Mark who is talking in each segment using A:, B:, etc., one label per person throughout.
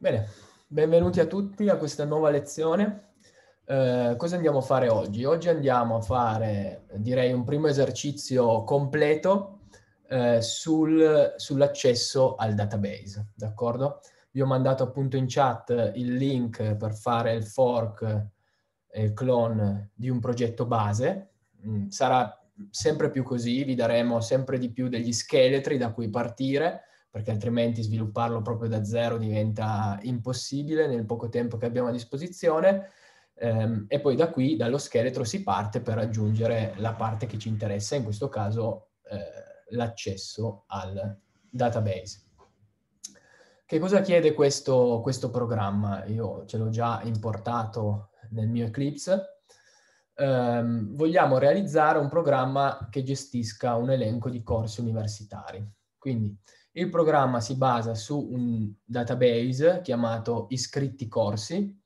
A: Bene, benvenuti a tutti a questa nuova lezione. Eh, cosa andiamo a fare oggi? Oggi andiamo a fare, direi, un primo esercizio completo eh, sul, sull'accesso al database, d'accordo? Vi ho mandato appunto in chat il link per fare il fork e il clone di un progetto base. Mm, sarà sempre più così, vi daremo sempre di più degli scheletri da cui partire perché altrimenti svilupparlo proprio da zero diventa impossibile nel poco tempo che abbiamo a disposizione. Ehm, e poi da qui, dallo scheletro, si parte per raggiungere la parte che ci interessa, in questo caso eh, l'accesso al database. Che cosa chiede questo, questo programma? Io ce l'ho già importato nel mio Eclipse. Um, vogliamo realizzare un programma che gestisca un elenco di corsi universitari. Quindi il programma si basa su un database chiamato iscritti corsi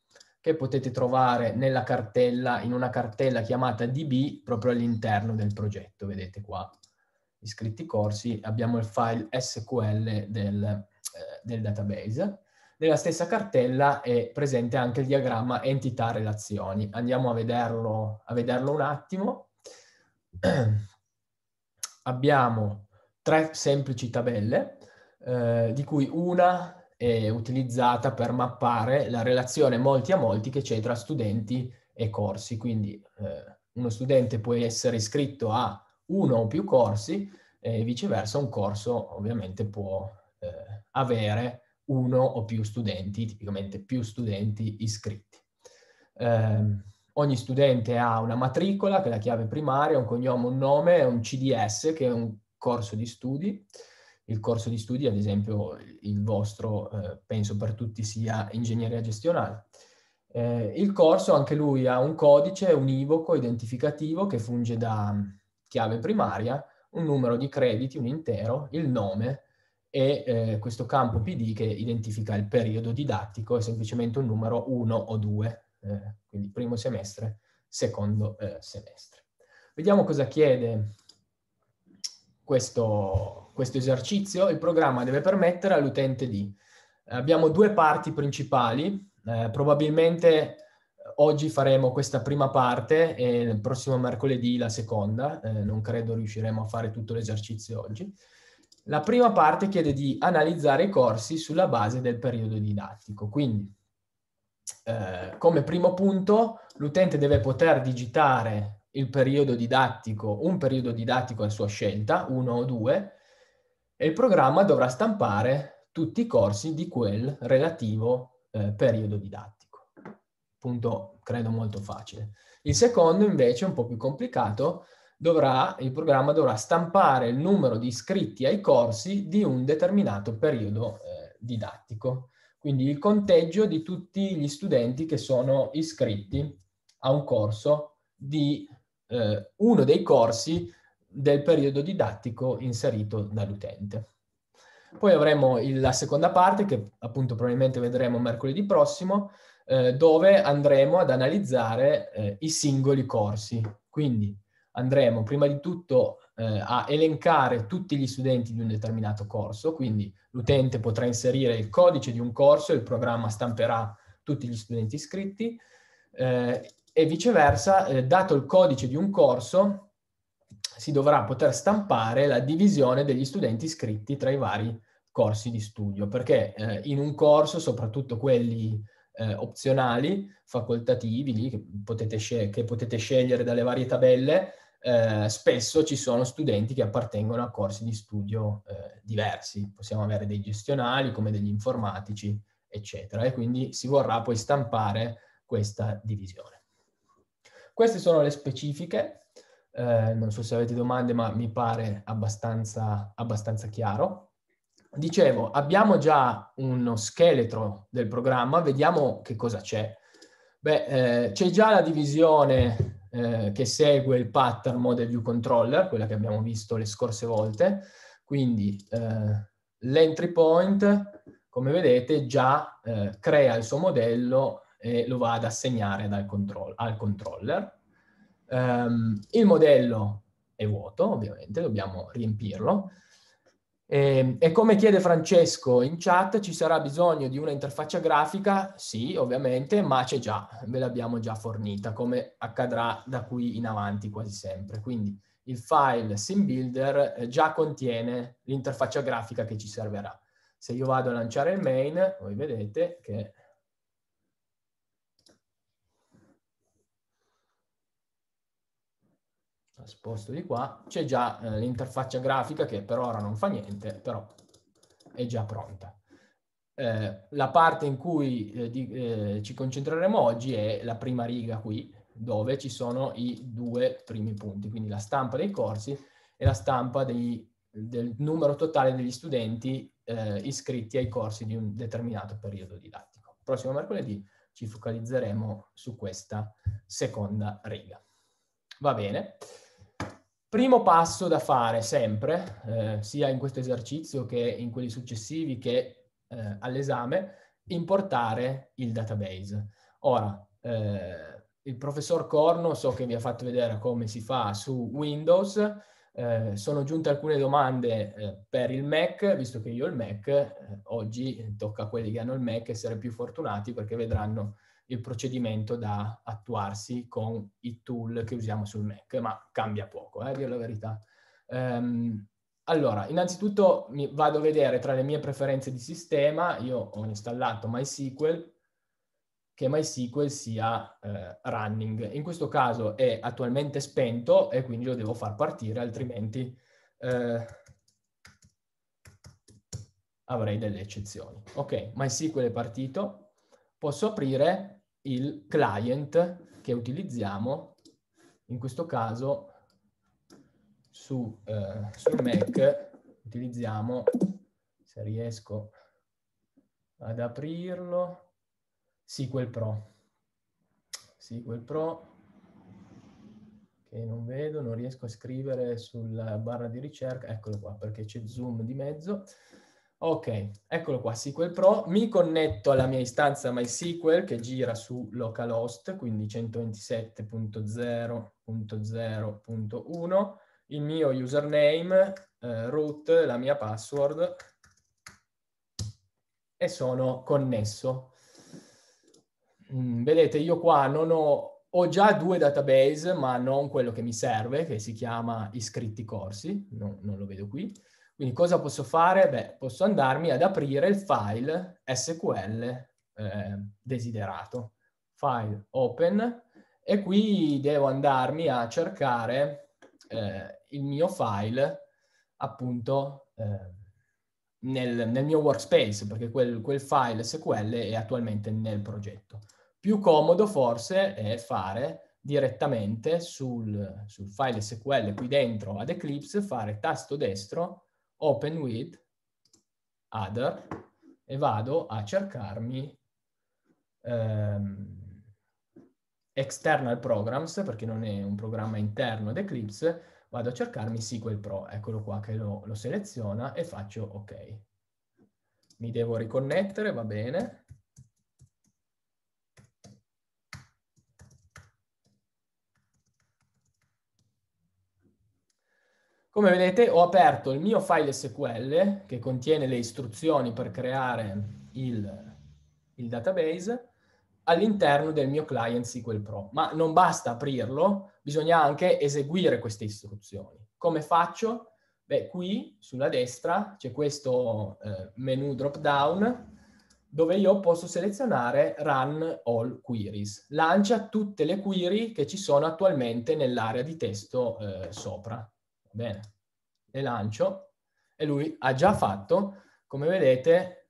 A: che potete trovare nella cartella, in una cartella chiamata DB proprio all'interno del progetto, vedete qua, iscritti corsi, abbiamo il file SQL del, eh, del database. Nella stessa cartella è presente anche il diagramma entità relazioni. Andiamo a vederlo, a vederlo un attimo. abbiamo tre semplici tabelle, eh, di cui una è utilizzata per mappare la relazione molti a molti che c'è tra studenti e corsi. Quindi eh, uno studente può essere iscritto a uno o più corsi e viceversa un corso ovviamente può eh, avere uno o più studenti, tipicamente più studenti iscritti. Eh, ogni studente ha una matricola, che è la chiave primaria, un cognome, un nome, un CDS, che è un corso di studi. Il corso di studi, ad esempio, il vostro, eh, penso per tutti, sia ingegneria gestionale. Eh, il corso, anche lui, ha un codice univoco identificativo che funge da chiave primaria, un numero di crediti, un intero, il nome e eh, questo campo PD che identifica il periodo didattico, è semplicemente un numero 1 o 2, eh, quindi primo semestre, secondo eh, semestre. Vediamo cosa chiede questo, questo esercizio, il programma deve permettere all'utente di... Abbiamo due parti principali, eh, probabilmente oggi faremo questa prima parte e il prossimo mercoledì la seconda, eh, non credo riusciremo a fare tutto l'esercizio oggi. La prima parte chiede di analizzare i corsi sulla base del periodo didattico, quindi eh, come primo punto l'utente deve poter digitare il periodo didattico, un periodo didattico a sua scelta, uno o due, e il programma dovrà stampare tutti i corsi di quel relativo eh, periodo didattico. Punto, credo, molto facile. Il secondo, invece, è un po' più complicato, dovrà, il programma dovrà stampare il numero di iscritti ai corsi di un determinato periodo eh, didattico. Quindi il conteggio di tutti gli studenti che sono iscritti a un corso di eh, uno dei corsi del periodo didattico inserito dall'utente. Poi avremo il, la seconda parte che appunto probabilmente vedremo mercoledì prossimo, eh, dove andremo ad analizzare eh, i singoli corsi. Quindi andremo prima di tutto eh, a elencare tutti gli studenti di un determinato corso, quindi l'utente potrà inserire il codice di un corso il programma stamperà tutti gli studenti iscritti. Eh, e viceversa, eh, dato il codice di un corso, si dovrà poter stampare la divisione degli studenti iscritti tra i vari corsi di studio, perché eh, in un corso, soprattutto quelli eh, opzionali, facoltativi, lì, che, potete scel- che, potete scegliere dalle varie tabelle, eh, spesso ci sono studenti che appartengono a corsi di studio eh, diversi. Possiamo avere dei gestionali come degli informatici, eccetera, e quindi si vorrà poi stampare questa divisione. Queste sono le specifiche, eh, non so se avete domande ma mi pare abbastanza, abbastanza chiaro. Dicevo, abbiamo già uno scheletro del programma, vediamo che cosa c'è. Beh, eh, c'è già la divisione eh, che segue il pattern model view controller, quella che abbiamo visto le scorse volte, quindi eh, l'entry point, come vedete, già eh, crea il suo modello e lo va ad assegnare control- al controller. Um, il modello è vuoto, ovviamente, dobbiamo riempirlo. E, ehm, e, come chiede Francesco in chat, ci sarà bisogno di una interfaccia grafica? Sì, ovviamente, ma c'è già, ve l'abbiamo già fornita, come accadrà da qui in avanti quasi sempre. Quindi il file SimBuilder eh, già contiene l'interfaccia grafica che ci servirà. Se io vado a lanciare il main, voi vedete che la sposto di qua, c'è già eh, l'interfaccia grafica che per ora non fa niente, però è già pronta. Eh, la parte in cui eh, di, eh, ci concentreremo oggi è la prima riga qui, dove ci sono i due primi punti, quindi la stampa dei corsi e la stampa dei, del numero totale degli studenti eh, iscritti ai corsi di un determinato periodo didattico. Il prossimo mercoledì ci focalizzeremo su questa seconda riga. Va bene. Primo passo da fare sempre, eh, sia in questo esercizio che in quelli successivi che eh, all'esame, importare il database. Ora, eh, il professor Corno so che vi ha fatto vedere come si fa su Windows, eh, sono giunte alcune domande eh, per il Mac, visto che io ho il Mac, eh, oggi tocca a quelli che hanno il Mac essere più fortunati perché vedranno il procedimento da attuarsi con i tool che usiamo sul Mac, ma cambia poco, eh, a dire la verità. Um, allora, innanzitutto vado a vedere tra le mie preferenze di sistema, io ho installato MySQL, che MySQL sia eh, running. In questo caso è attualmente spento e quindi lo devo far partire, altrimenti eh, avrei delle eccezioni. Ok, MySQL è partito, posso aprire il client che utilizziamo, in questo caso su, eh, sul Mac utilizziamo, se riesco ad aprirlo, SQL Pro. SQL Pro che non vedo, non riesco a scrivere sulla barra di ricerca, eccolo qua perché c'è zoom di mezzo. Ok, eccolo qua, SQL Pro. Mi connetto alla mia istanza MySQL che gira su localhost, quindi 127.0.0.1, il mio username, eh, root, la mia password e sono connesso. Mm, vedete, io qua non ho, ho già due database, ma non quello che mi serve, che si chiama iscritti corsi, no, non lo vedo qui quindi cosa posso fare? Beh, posso andarmi ad aprire il file SQL eh, desiderato. File open e qui devo andarmi a cercare eh, il mio file appunto eh, nel, nel, mio workspace perché quel, quel file SQL è attualmente nel progetto. Più comodo forse è fare direttamente sul, sul, file SQL qui dentro ad Eclipse, fare tasto destro open with other e vado a cercarmi ehm, external programs, perché non è un programma interno ad Eclipse, vado a cercarmi SQL Pro, eccolo qua che lo, lo seleziona e faccio ok. Mi devo riconnettere, va bene. Come vedete ho aperto il mio file SQL che contiene le istruzioni per creare il, il database all'interno del mio client SQL Pro. Ma non basta aprirlo, bisogna anche eseguire queste istruzioni. Come faccio? Beh, qui sulla destra c'è questo eh, menu drop down dove io posso selezionare Run All Queries. Lancia tutte le query che ci sono attualmente nell'area di testo eh, sopra. Bene, le lancio e lui ha già fatto, come vedete,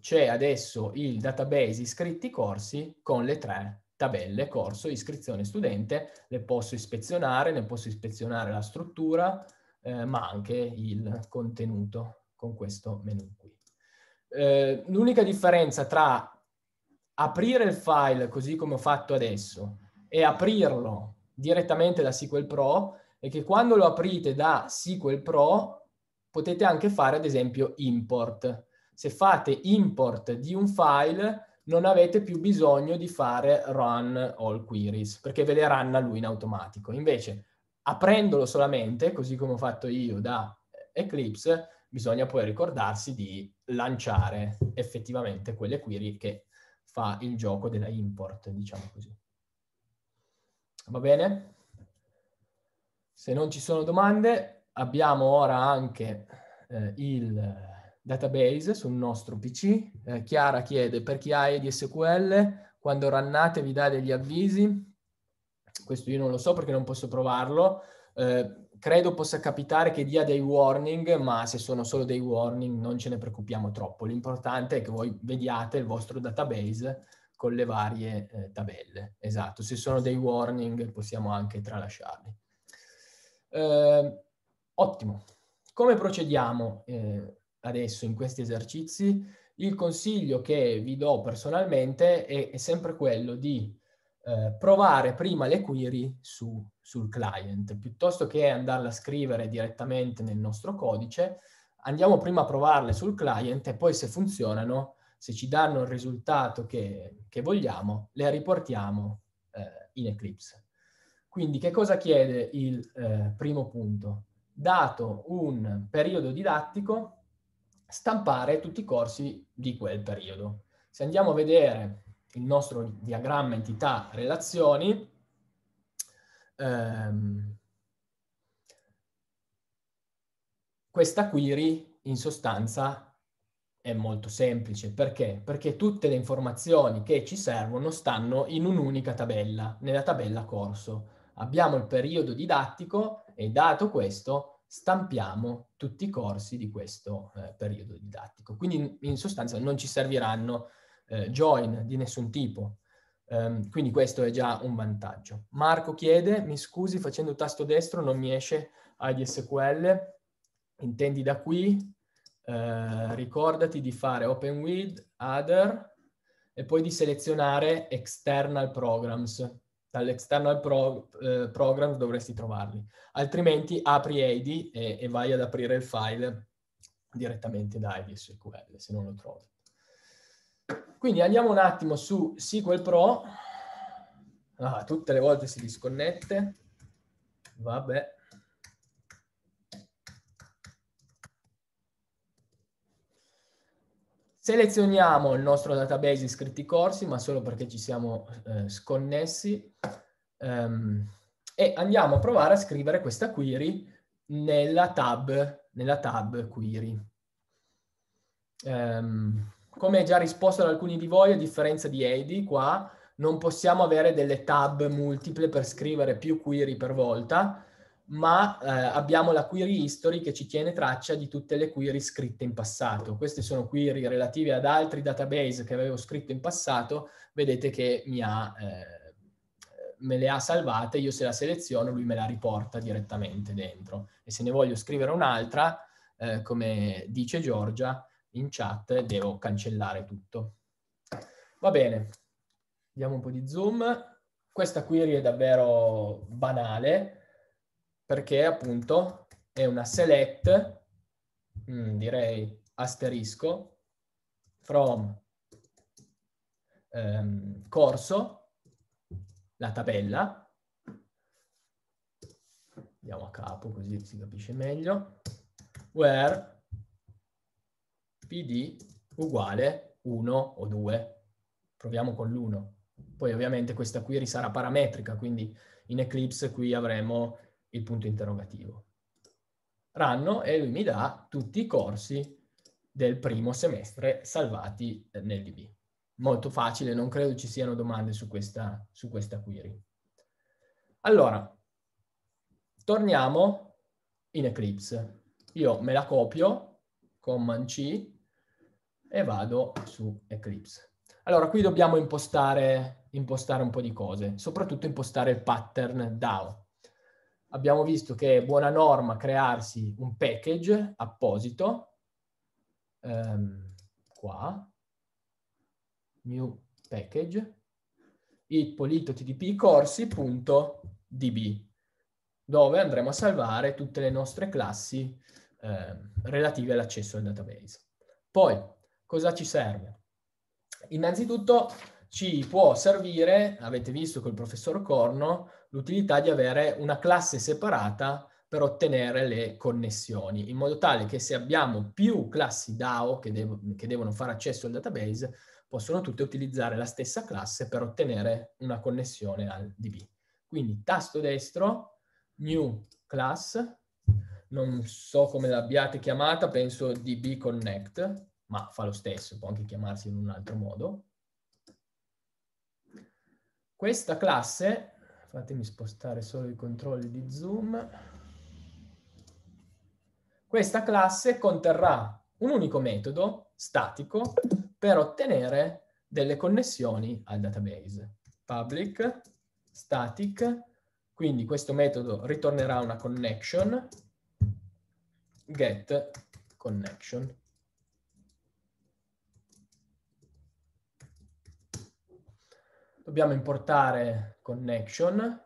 A: c'è adesso il database iscritti corsi con le tre tabelle corso, iscrizione studente, le posso ispezionare, ne posso ispezionare la struttura, eh, ma anche il contenuto con questo menu qui. Eh, L'unica differenza tra aprire il file così come ho fatto adesso e aprirlo direttamente da SQL Pro è che quando lo aprite da SQL Pro potete anche fare ad esempio import. Se fate import di un file non avete più bisogno di fare run all queries perché ve le runna lui in automatico. Invece aprendolo solamente, così come ho fatto io da Eclipse, bisogna poi ricordarsi di lanciare effettivamente quelle query che fa il gioco della import, diciamo così. Va bene? Se non ci sono domande, abbiamo ora anche eh, il database sul nostro PC. Eh, Chiara chiede per chi ha EDSQL, quando rannate vi dà degli avvisi? Questo io non lo so perché non posso provarlo. Eh, credo possa capitare che dia dei warning, ma se sono solo dei warning non ce ne preoccupiamo troppo. L'importante è che voi vediate il vostro database con le varie eh, tabelle. Esatto, se sono dei warning possiamo anche tralasciarli. Eh, ottimo. Come procediamo eh, adesso in questi esercizi? Il consiglio che vi do personalmente è, è sempre quello di eh, provare prima le query su, sul client, piuttosto che andarle a scrivere direttamente nel nostro codice, andiamo prima a provarle sul client e poi se funzionano, se ci danno il risultato che, che vogliamo, le riportiamo eh, in Eclipse. Quindi che cosa chiede il eh, primo punto? Dato un periodo didattico, stampare tutti i corsi di quel periodo. Se andiamo a vedere il nostro diagramma entità relazioni, ehm, questa query in sostanza è molto semplice. Perché? Perché tutte le informazioni che ci servono stanno in un'unica tabella, nella tabella corso abbiamo il periodo didattico e dato questo stampiamo tutti i corsi di questo eh, periodo didattico. Quindi in, sostanza non ci serviranno eh, join di nessun tipo. Um, quindi questo è già un vantaggio. Marco chiede, mi scusi facendo tasto destro non mi esce ADSQL, intendi da qui? Eh, ricordati di fare open with, other e poi di selezionare external programs dall'external pro, eh, programs dovresti trovarli. Altrimenti apri AD e, e, vai ad aprire il file direttamente da SQL, se non lo trovi. Quindi andiamo un attimo su SQL Pro. Ah, tutte le volte si disconnette. Vabbè. Selezioniamo il nostro database iscritti corsi, ma solo perché ci siamo eh, sconnessi, ehm, e andiamo a provare a scrivere questa query nella tab, nella tab query. Ehm, come già risposto ad alcuni di voi, a differenza di Heidi, qua non possiamo avere delle tab multiple per scrivere più query per volta, ma eh, abbiamo la query history che ci tiene traccia di tutte le query scritte in passato. Queste sono query relative ad altri database che avevo scritto in passato, vedete che ha, eh, me le ha salvate, io se la seleziono lui me la riporta direttamente dentro. E se ne voglio scrivere un'altra, eh, come dice Giorgia in chat, devo cancellare tutto. Va bene, diamo un po' di zoom. Questa query è davvero banale, perché appunto è una select, mh, mm, direi asterisco, from ehm, corso, la tabella, andiamo a capo così si capisce meglio, where pd uguale 1 o 2. Proviamo con l'1. Poi ovviamente questa query sarà parametrica, quindi in Eclipse qui avremo il punto interrogativo. Ranno e lui mi dà tutti i corsi del primo semestre salvati eh, nel DB. Molto facile, non credo ci siano domande su questa, su questa query. Allora, torniamo in Eclipse. Io me la copio, Command C, e vado su Eclipse. Allora, qui dobbiamo impostare, impostare un po' di cose, soprattutto impostare il pattern DAO abbiamo visto che è buona norma crearsi un package apposito, ehm, qua, new package, it polito corsi.db, dove andremo a salvare tutte le nostre classi eh, relative all'accesso al database. Poi, cosa ci serve? Innanzitutto ci può servire, avete visto col professor Corno, l'utilità di avere una classe separata per ottenere le connessioni, in modo tale che se abbiamo più classi DAO che, dev- che devono fare accesso al database, possono tutte utilizzare la stessa classe per ottenere una connessione al DB. Quindi tasto destro, new class, non so come l'abbiate chiamata, penso DB Connect, ma fa lo stesso, può anche chiamarsi in un altro modo. Questa classe Fatemi spostare solo i controlli di zoom. Questa classe conterrà un unico metodo statico per ottenere delle connessioni al database. Public static, quindi questo metodo ritornerà una connection, get connection. dobbiamo importare connection,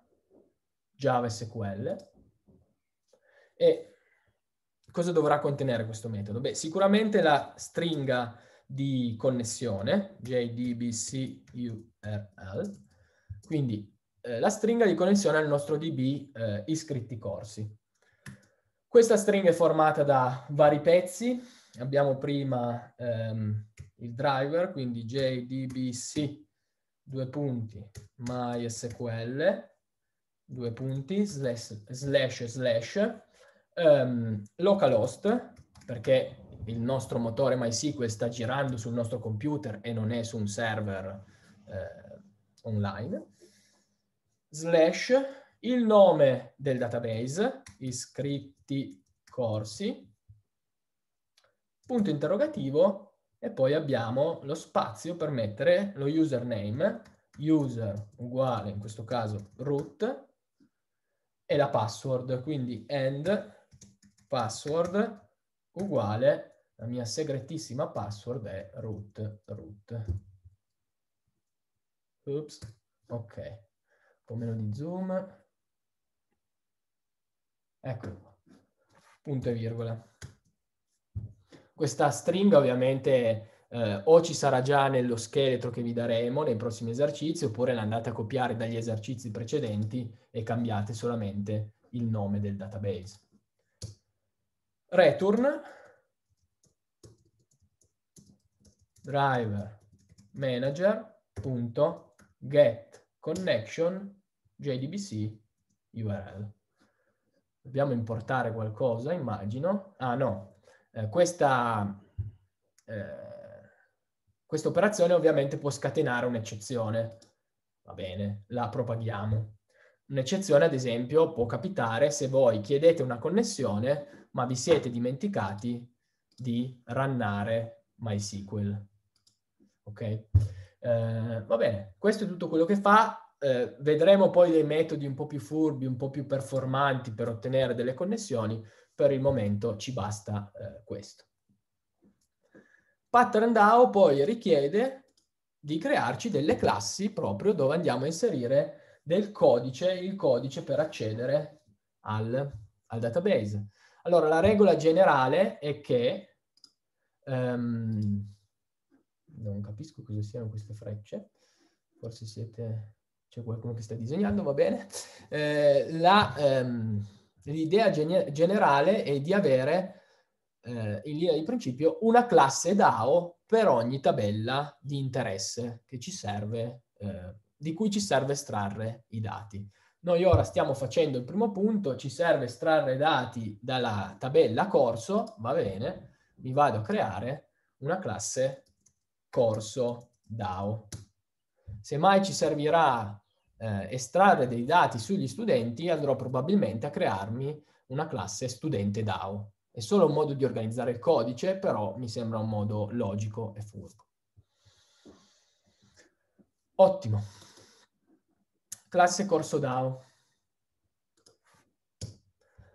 A: Java e cosa dovrà contenere questo metodo? Beh, sicuramente la stringa di connessione, jdbcurl, quindi eh, la stringa di connessione al nostro DB eh, iscritti corsi. Questa stringa è formata da vari pezzi, abbiamo prima ehm, il driver, quindi jdbc due punti, MySQL, due punti, slash, slash, slash, um, ehm, localhost, perché il nostro motore MySQL sta girando sul nostro computer e non è su un server eh, online, slash, il nome del database, iscritti corsi, punto interrogativo, e poi abbiamo lo spazio per mettere lo username, user uguale in questo caso root, e la password, quindi end password uguale, la mia segretissima password è root, root. Oops, ok, un po' meno di zoom. Eccolo punto e virgola. Questa stringa ovviamente eh, o ci sarà già nello scheletro che vi daremo nei prossimi esercizi oppure l'andate a copiare dagli esercizi precedenti e cambiate solamente il nome del database. Return driver manager.get connection JDBC URL. Dobbiamo importare qualcosa, immagino. Ah no, eh, questa eh, questa operazione ovviamente può scatenare un'eccezione. Va bene, la propaghiamo. Un'eccezione, ad esempio, può capitare se voi chiedete una connessione ma vi siete dimenticati di rannare MySQL. Ok? Eh, va bene, questo è tutto quello che fa. Eh, vedremo poi dei metodi un po' più furbi, un po' più performanti per ottenere delle connessioni, per il momento ci basta eh, questo. Pattern DAO poi richiede di crearci delle classi proprio dove andiamo a inserire del codice, il codice per accedere al, al database. Allora, la regola generale è che... Um, non capisco cosa siano queste frecce, forse siete... c'è qualcuno che sta disegnando, va bene. Eh, la... Um, L'idea generale è di avere eh, in linea di principio una classe DAO per ogni tabella di interesse che ci serve, eh, di cui ci serve estrarre i dati. Noi ora stiamo facendo il primo punto, ci serve estrarre dati dalla tabella corso, va bene, mi vado a creare una classe corso DAO. Semmai ci servirà eh, estrarre dei dati sugli studenti, andrò probabilmente a crearmi una classe studente DAO. È solo un modo di organizzare il codice, però mi sembra un modo logico e furbo. Ottimo. Classe corso DAO.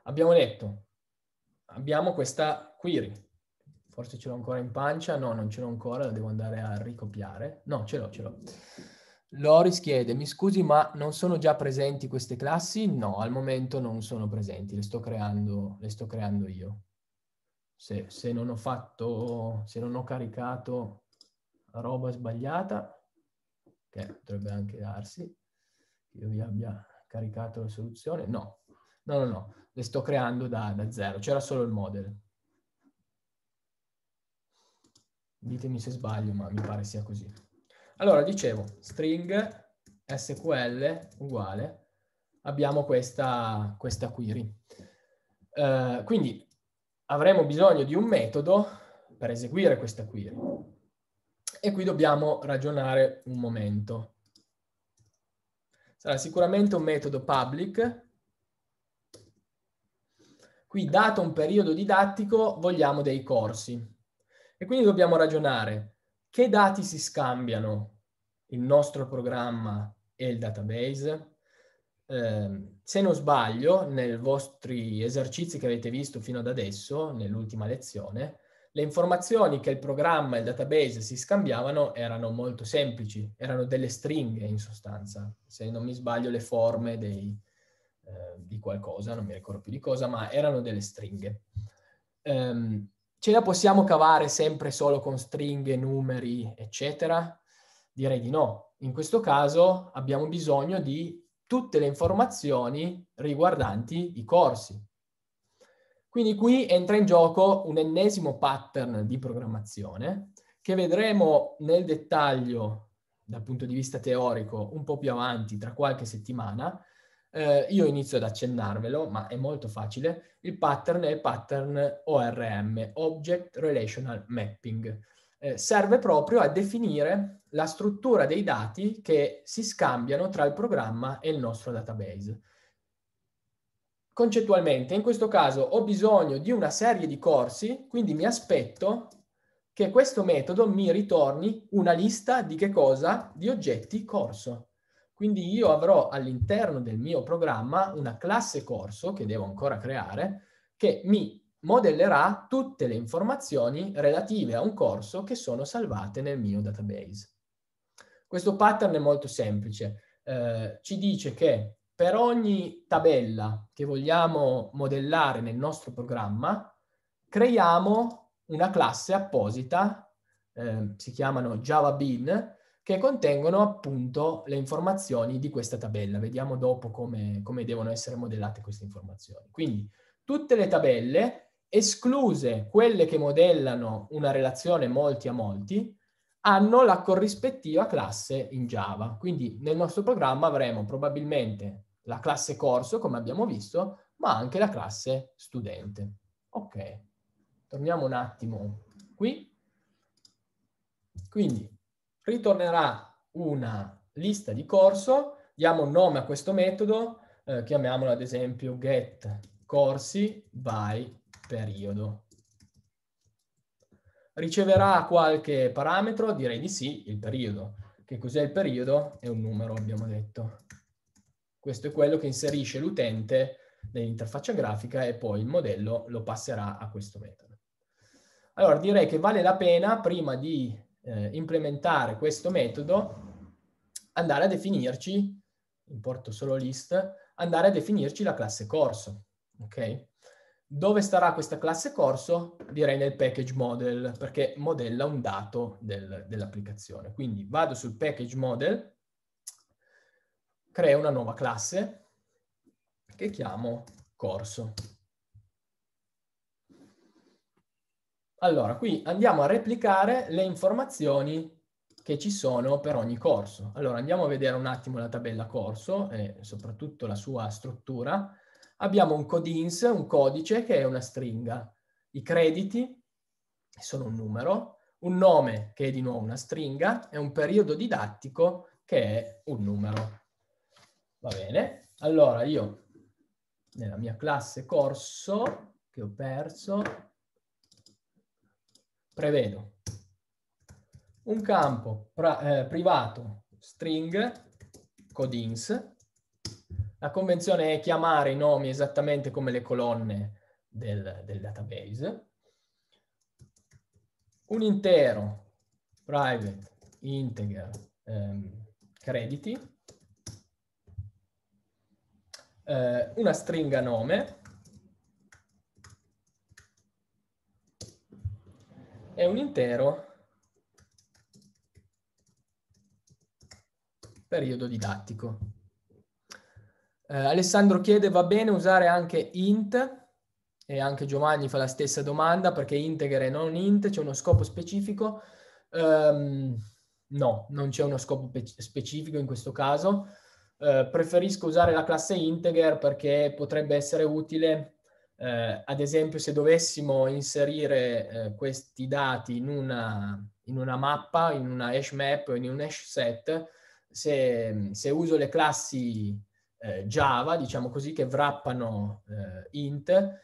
A: Abbiamo detto, abbiamo questa query. Forse ce l'ho ancora in pancia? No, non ce l'ho ancora, la devo andare a ricopiare. No, ce l'ho, ce l'ho. Loris chiede, mi scusi ma non sono già presenti queste classi? No, al momento non sono presenti, le sto creando, le sto creando io. Se, se non ho fatto, se non ho caricato roba sbagliata, che potrebbe anche darsi, che io vi abbia caricato la soluzione, no, no, no, no, le sto creando da, da zero, c'era solo il model. Ditemi se sbaglio, ma mi pare sia così. Allora, dicevo, string SQL uguale, abbiamo questa, questa query. Uh, quindi avremo bisogno di un metodo per eseguire questa query. E qui dobbiamo ragionare un momento. Sarà sicuramente un metodo public. Qui, dato un periodo didattico, vogliamo dei corsi. E quindi dobbiamo ragionare che dati si scambiano il nostro programma e il database? Eh, se non sbaglio, nei vostri esercizi che avete visto fino ad adesso, nell'ultima lezione, le informazioni che il programma e il database si scambiavano erano molto semplici, erano delle stringhe in sostanza, se non mi sbaglio le forme dei, eh, di qualcosa, non mi ricordo più di cosa, ma erano delle stringhe. Um, Ce la possiamo cavare sempre solo con stringhe, numeri, eccetera? Direi di no. In questo caso abbiamo bisogno di tutte le informazioni riguardanti i corsi. Quindi qui entra in gioco un ennesimo pattern di programmazione che vedremo nel dettaglio dal punto di vista teorico un po' più avanti, tra qualche settimana, eh, io inizio ad accennarvelo, ma è molto facile. Il pattern è il pattern ORM, Object Relational Mapping. Eh, serve proprio a definire la struttura dei dati che si scambiano tra il programma e il nostro database. Concettualmente, in questo caso ho bisogno di una serie di corsi, quindi mi aspetto che questo metodo mi ritorni una lista di che cosa? Di oggetti corso. Quindi io avrò all'interno del mio programma una classe corso che devo ancora creare che mi modellerà tutte le informazioni relative a un corso che sono salvate nel mio database. Questo pattern è molto semplice. Eh, ci dice che per ogni tabella che vogliamo modellare nel nostro programma, creiamo una classe apposita, eh, si chiamano JavaBean, che contengono appunto le informazioni di questa tabella. Vediamo dopo come, come devono essere modellate queste informazioni. Quindi tutte le tabelle, escluse quelle che modellano una relazione molti a molti, hanno la corrispettiva classe in Java. Quindi nel nostro programma avremo probabilmente la classe corso, come abbiamo visto, ma anche la classe studente. Ok, torniamo un attimo qui. Quindi ritornerà una lista di corso, diamo un nome a questo metodo, eh, chiamiamolo ad esempio get corsi by periodo. Riceverà qualche parametro? Direi di sì, il periodo. Che cos'è il periodo? È un numero, abbiamo detto. Questo è quello che inserisce l'utente nell'interfaccia grafica e poi il modello lo passerà a questo metodo. Allora, direi che vale la pena, prima di eh, implementare questo metodo, andare a definirci, importo solo list, andare a definirci la classe corso, ok? Dove starà questa classe corso? Direi nel package model, perché modella un dato del, dell'applicazione. Quindi vado sul package model, creo una nuova classe che chiamo corso. Allora, qui andiamo a replicare le informazioni che ci sono per ogni corso. Allora, andiamo a vedere un attimo la tabella corso e soprattutto la sua struttura. Abbiamo un codins, un codice che è una stringa. I crediti sono un numero, un nome che è di nuovo una stringa e un periodo didattico che è un numero. Va bene? Allora, io nella mia classe corso che ho perso prevedo un campo pra, eh, privato string codings. La convenzione è chiamare i nomi esattamente come le colonne del, del database. Un intero private integer ehm, crediti. Eh, una stringa nome è un intero periodo didattico. Eh, Alessandro chiede va bene usare anche int e anche Giovanni fa la stessa domanda perché integer e non int c'è uno scopo specifico. Um, no, non c'è uno scopo pe- specifico in questo caso. Uh, preferisco usare la classe integer perché potrebbe essere utile eh, ad esempio, se dovessimo inserire eh, questi dati in una, in una, mappa, in una hash map o in un hash set, se, se uso le classi eh, Java, diciamo così, che wrappano eh, int,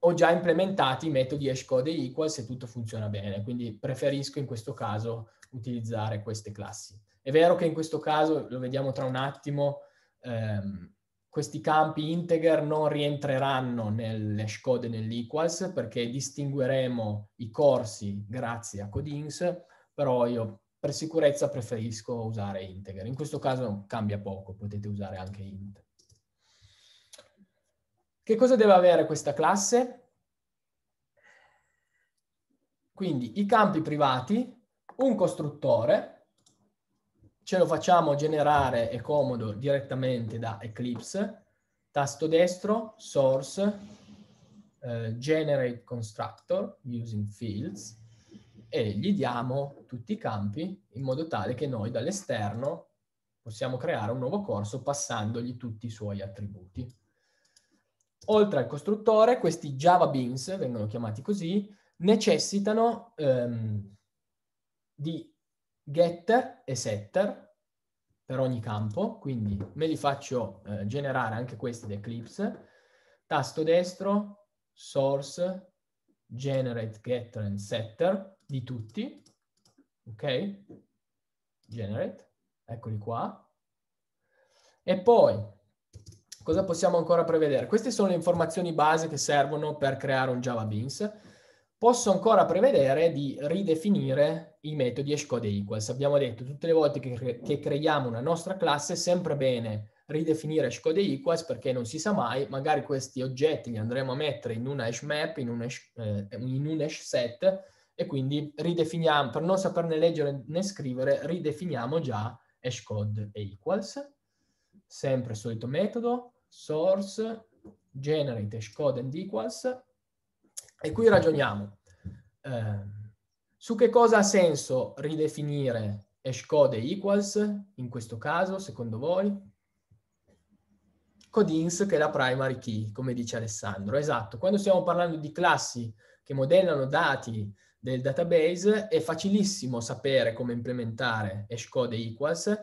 A: ho già implementati i metodi hashcode e equal se tutto funziona bene, quindi preferisco in questo caso utilizzare queste classi. È vero che in questo caso, lo vediamo tra un attimo, ehm, questi campi integer non rientreranno nelle code nell'Equals perché distingueremo i corsi grazie a Codings, però io per sicurezza preferisco usare integer. In questo caso cambia poco, potete usare anche int. Che cosa deve avere questa classe? Quindi i campi privati, un costruttore, ce lo facciamo generare, e comodo, direttamente da Eclipse, tasto destro, source, eh, generate constructor using fields, e gli diamo tutti i campi in modo tale che noi dall'esterno possiamo creare un nuovo corso passandogli tutti i suoi attributi. Oltre al costruttore, questi Java Beans, vengono chiamati così, necessitano ehm, di getter e setter per ogni campo, quindi me li faccio eh, generare anche questi da Eclipse. Tasto destro, source, generate getter and setter di tutti, ok? Generate, eccoli qua. E poi, cosa possiamo ancora prevedere? Queste sono le informazioni base che servono per creare un Java Beans, Posso ancora prevedere di ridefinire i metodi hash equals. Abbiamo detto tutte le volte che, cre- che creiamo una nostra classe, sempre bene ridefinire hash equals perché non si sa mai, magari questi oggetti li andremo a mettere in una hash map, in un hash, eh, in un hash set e quindi ridefiniamo, per non saperne leggere né scrivere, ridefiniamo già hash equals. Sempre il solito metodo, source, generate hash and equals. E qui ragioniamo. Eh, su che cosa ha senso ridefinire hash equals in questo caso, secondo voi? Codings che è la primary key, come dice Alessandro. Esatto, quando stiamo parlando di classi che modellano dati del database è facilissimo sapere come implementare hash equals,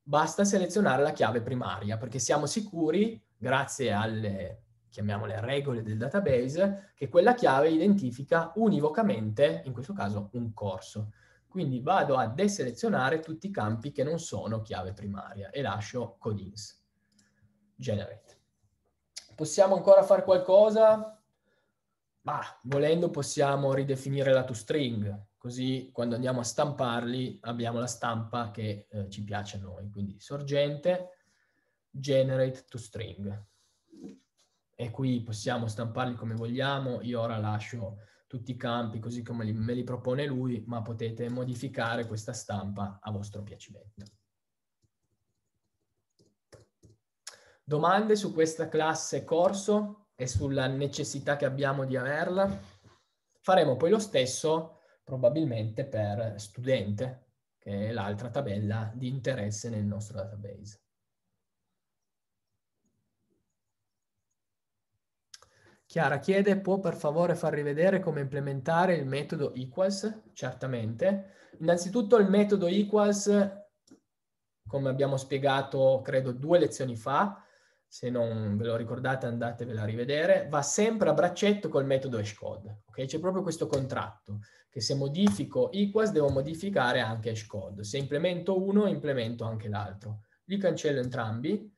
A: basta selezionare la chiave primaria perché siamo sicuri, grazie alle chiamiamole regole del database, che quella chiave identifica univocamente, in questo caso, un corso. Quindi vado a deselezionare tutti i campi che non sono chiave primaria e lascio codins. Generate. Possiamo ancora fare qualcosa? Ma volendo possiamo ridefinire la toString, così quando andiamo a stamparli abbiamo la stampa che eh, ci piace a noi. Quindi sorgente, generate toString e qui possiamo stamparli come vogliamo. Io ora lascio tutti i campi così come li, me li propone lui, ma potete modificare questa stampa a vostro piacimento. Domande su questa classe corso e sulla necessità che abbiamo di averla? Faremo poi lo stesso probabilmente per studente, che è l'altra tabella di interesse nel nostro database. Chiara chiede, può per favore far rivedere come implementare il metodo equals? Certamente. Innanzitutto il metodo equals, come abbiamo spiegato credo due lezioni fa, se non ve lo ricordate andatevela a rivedere, va sempre a braccetto col metodo hashcode. Okay? C'è proprio questo contratto che se modifico equals devo modificare anche hashcode. Se implemento uno implemento anche l'altro. Li cancello entrambi.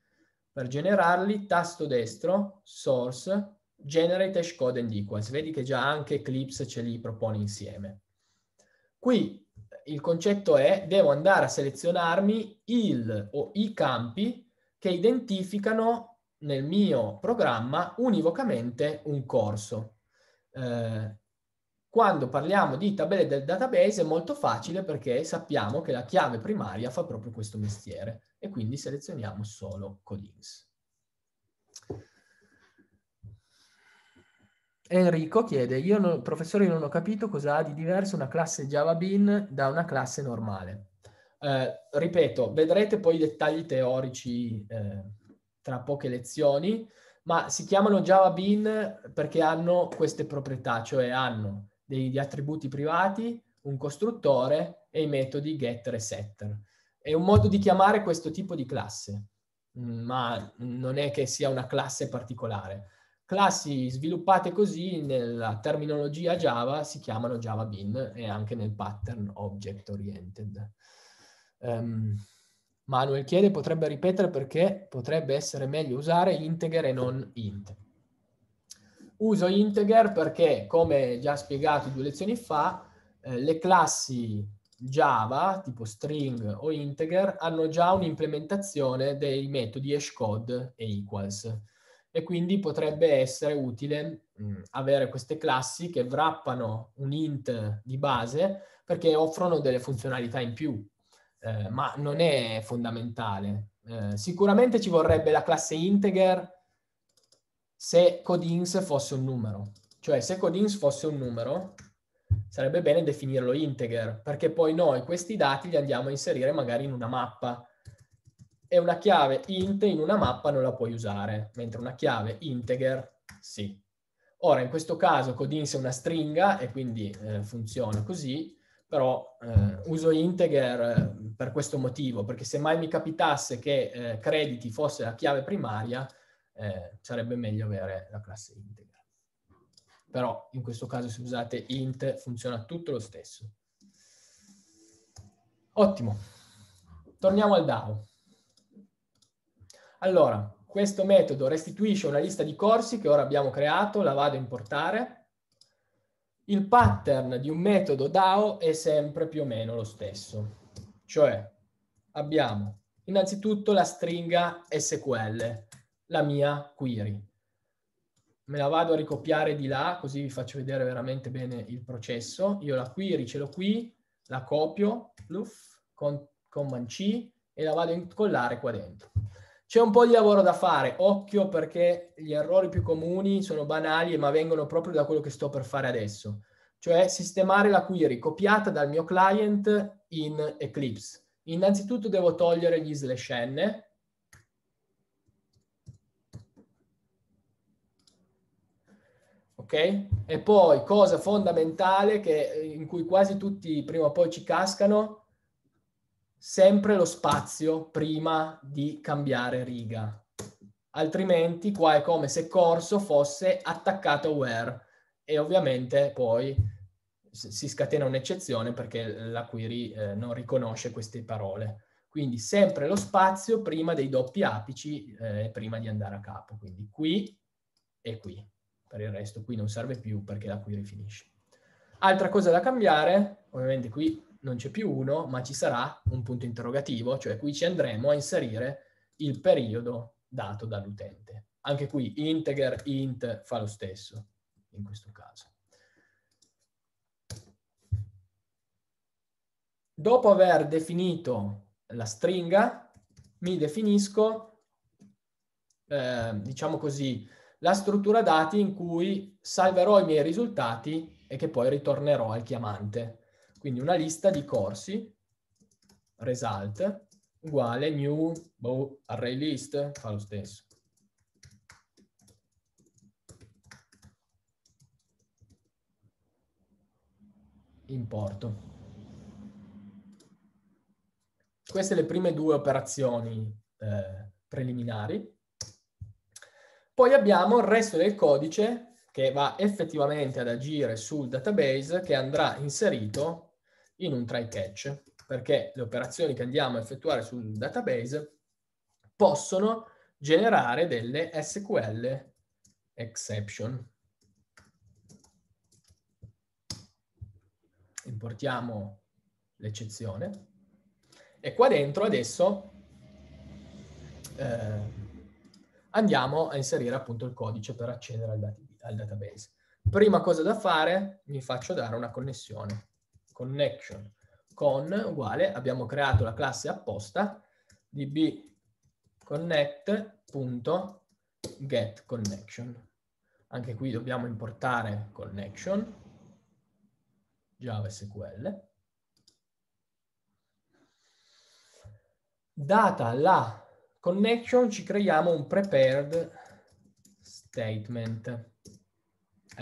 A: Per generarli tasto destro, source, generate hash code and equals. Vedi che già anche Eclipse ce li propone insieme. Qui il concetto è devo andare a selezionarmi il o i campi che identificano nel mio programma univocamente un corso. Eh, quando parliamo di tabelle del database è molto facile perché sappiamo che la chiave primaria fa proprio questo mestiere e quindi selezioniamo solo Codings. Enrico chiede, io non, professore io non ho capito cosa ha di diverso una classe Java Bean da una classe normale. Eh, ripeto, vedrete poi i dettagli teorici eh, tra poche lezioni, ma si chiamano Java Bean perché hanno queste proprietà, cioè hanno degli attributi privati, un costruttore e i metodi getter e setter. È un modo di chiamare questo tipo di classe, ma non è che sia una classe particolare. Classi sviluppate così nella terminologia Java si chiamano Java Bean e anche nel pattern object oriented. Um, Manuel chiede, potrebbe ripetere perché potrebbe essere meglio usare integer e non int. Uso integer perché, come già spiegato due lezioni fa, eh, le classi Java, tipo string o integer, hanno già un'implementazione dei metodi hashcode e equals e quindi potrebbe essere utile avere queste classi che wrappano un int di base perché offrono delle funzionalità in più, eh, ma non è fondamentale. Eh, sicuramente ci vorrebbe la classe integer se codings fosse un numero, cioè se codings fosse un numero sarebbe bene definirlo integer perché poi noi questi dati li andiamo a inserire magari in una mappa e una chiave int in una mappa non la puoi usare, mentre una chiave integer sì. Ora, in questo caso codins è una stringa e quindi eh, funziona così, però eh, uso integer eh, per questo motivo, perché se mai mi capitasse che eh, crediti fosse la chiave primaria, eh, sarebbe meglio avere la classe integer. Però in questo caso se usate int funziona tutto lo stesso. Ottimo. Torniamo al DAO. Allora, questo metodo restituisce una lista di corsi che ora abbiamo creato, la vado a importare. Il pattern di un metodo DAO è sempre più o meno lo stesso, cioè abbiamo innanzitutto la stringa SQL, la mia query. Me la vado a ricopiare di là, così vi faccio vedere veramente bene il processo. Io la query ce l'ho qui, la copio, bluff, con, con C, e la vado a incollare qua dentro. C'è un po' di lavoro da fare, occhio perché gli errori più comuni sono banali ma vengono proprio da quello che sto per fare adesso, cioè sistemare la query copiata dal mio client in Eclipse. Innanzitutto devo togliere gli slash n, ok? E poi cosa fondamentale che, in cui quasi tutti prima o poi ci cascano, sempre lo spazio prima di cambiare riga. Altrimenti qua è come se corso fosse attaccato a where e ovviamente poi si scatena un'eccezione perché la query eh, non riconosce queste parole. Quindi sempre lo spazio prima dei doppi apici eh, e eh, prima di andare a capo. Quindi qui e qui. Per il resto qui non serve più perché la query finisce. Altra cosa da cambiare, ovviamente qui non c'è più uno, ma ci sarà un punto interrogativo, cioè qui ci andremo a inserire il periodo dato dall'utente. Anche qui integer, int fa lo stesso in questo caso. Dopo aver definito la stringa, mi definisco, eh, diciamo così, la struttura dati in cui salverò i miei risultati e che poi ritornerò al chiamante. Quindi una lista di corsi result uguale new boh, array list fa lo stesso. Importo. Queste le prime due operazioni eh, preliminari. Poi abbiamo il resto del codice che va effettivamente ad agire sul database che andrà inserito in un try catch, perché le operazioni che andiamo a effettuare sul database possono generare delle SQL exception. Importiamo l'eccezione e qua dentro adesso eh, andiamo a inserire appunto il codice per accedere al, dat al database. Prima cosa da fare, mi faccio dare una connessione connection con uguale, abbiamo creato la classe apposta db connect.getConnection. Anche qui dobbiamo importare connection, JavaSQL. Data la connection ci creiamo un prepared statement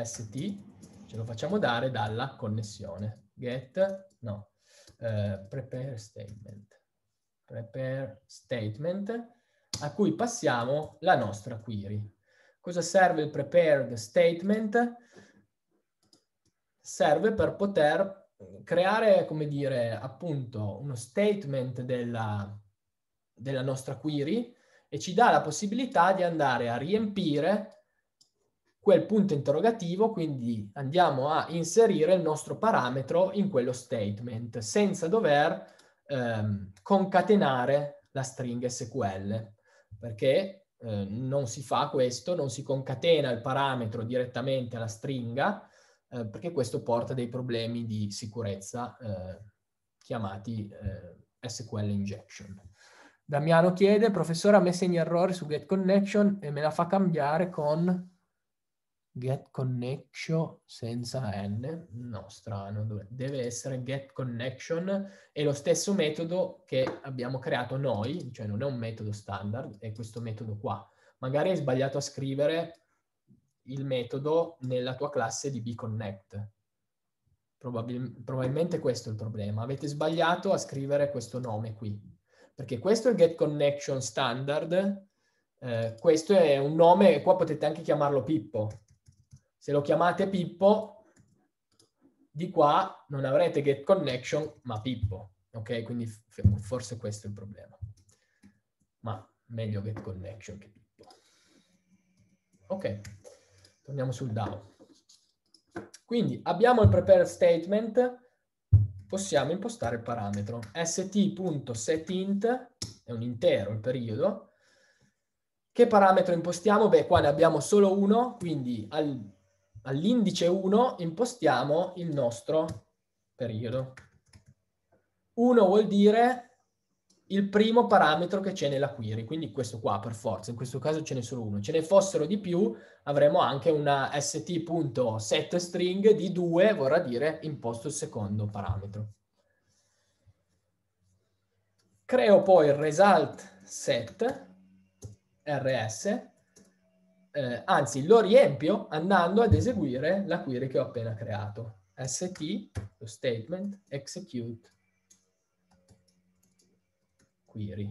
A: st, ce lo facciamo dare dalla connessione get, no, eh, prepare statement, prepare statement a cui passiamo la nostra query. Cosa serve il prepared statement? Serve per poter creare, come dire, appunto uno statement della, della nostra query e ci dà la possibilità di andare a riempire quel punto interrogativo, quindi andiamo a inserire il nostro parametro in quello statement senza dover ehm, concatenare la stringa SQL, perché eh, non si fa questo, non si concatena il parametro direttamente alla stringa, eh, perché questo porta dei problemi di sicurezza eh, chiamati eh, SQL injection. Damiano chiede, professore, ha messo in errore su get connection e me la fa cambiare con get connection senza n, no, strano, deve essere get connection, è lo stesso metodo che abbiamo creato noi, cioè non è un metodo standard, è questo metodo qua. Magari hai sbagliato a scrivere il metodo nella tua classe di bconnect. Probabil probabilmente questo è il problema. Avete sbagliato a scrivere questo nome qui, perché questo è il get connection standard, eh, questo è un nome, qua potete anche chiamarlo Pippo, se lo chiamate Pippo, di qua non avrete get connection, ma Pippo. Ok? Quindi forse questo è il problema. Ma meglio get connection che Pippo. Ok, torniamo sul DAO. Quindi abbiamo il prepare statement, possiamo impostare il parametro. st.setInt è un intero il periodo. Che parametro impostiamo? Beh, qua ne abbiamo solo uno, quindi al all'indice 1 impostiamo il nostro periodo. 1 vuol dire il primo parametro che c'è nella query, quindi questo qua per forza, in questo caso ce n'è solo uno. Ce ne fossero di più, avremo anche una st.setString di 2, vorrà dire imposto il secondo parametro. Creo poi il result set rs eh, anzi lo riempio andando ad eseguire la query che ho appena creato. st, lo statement, execute query,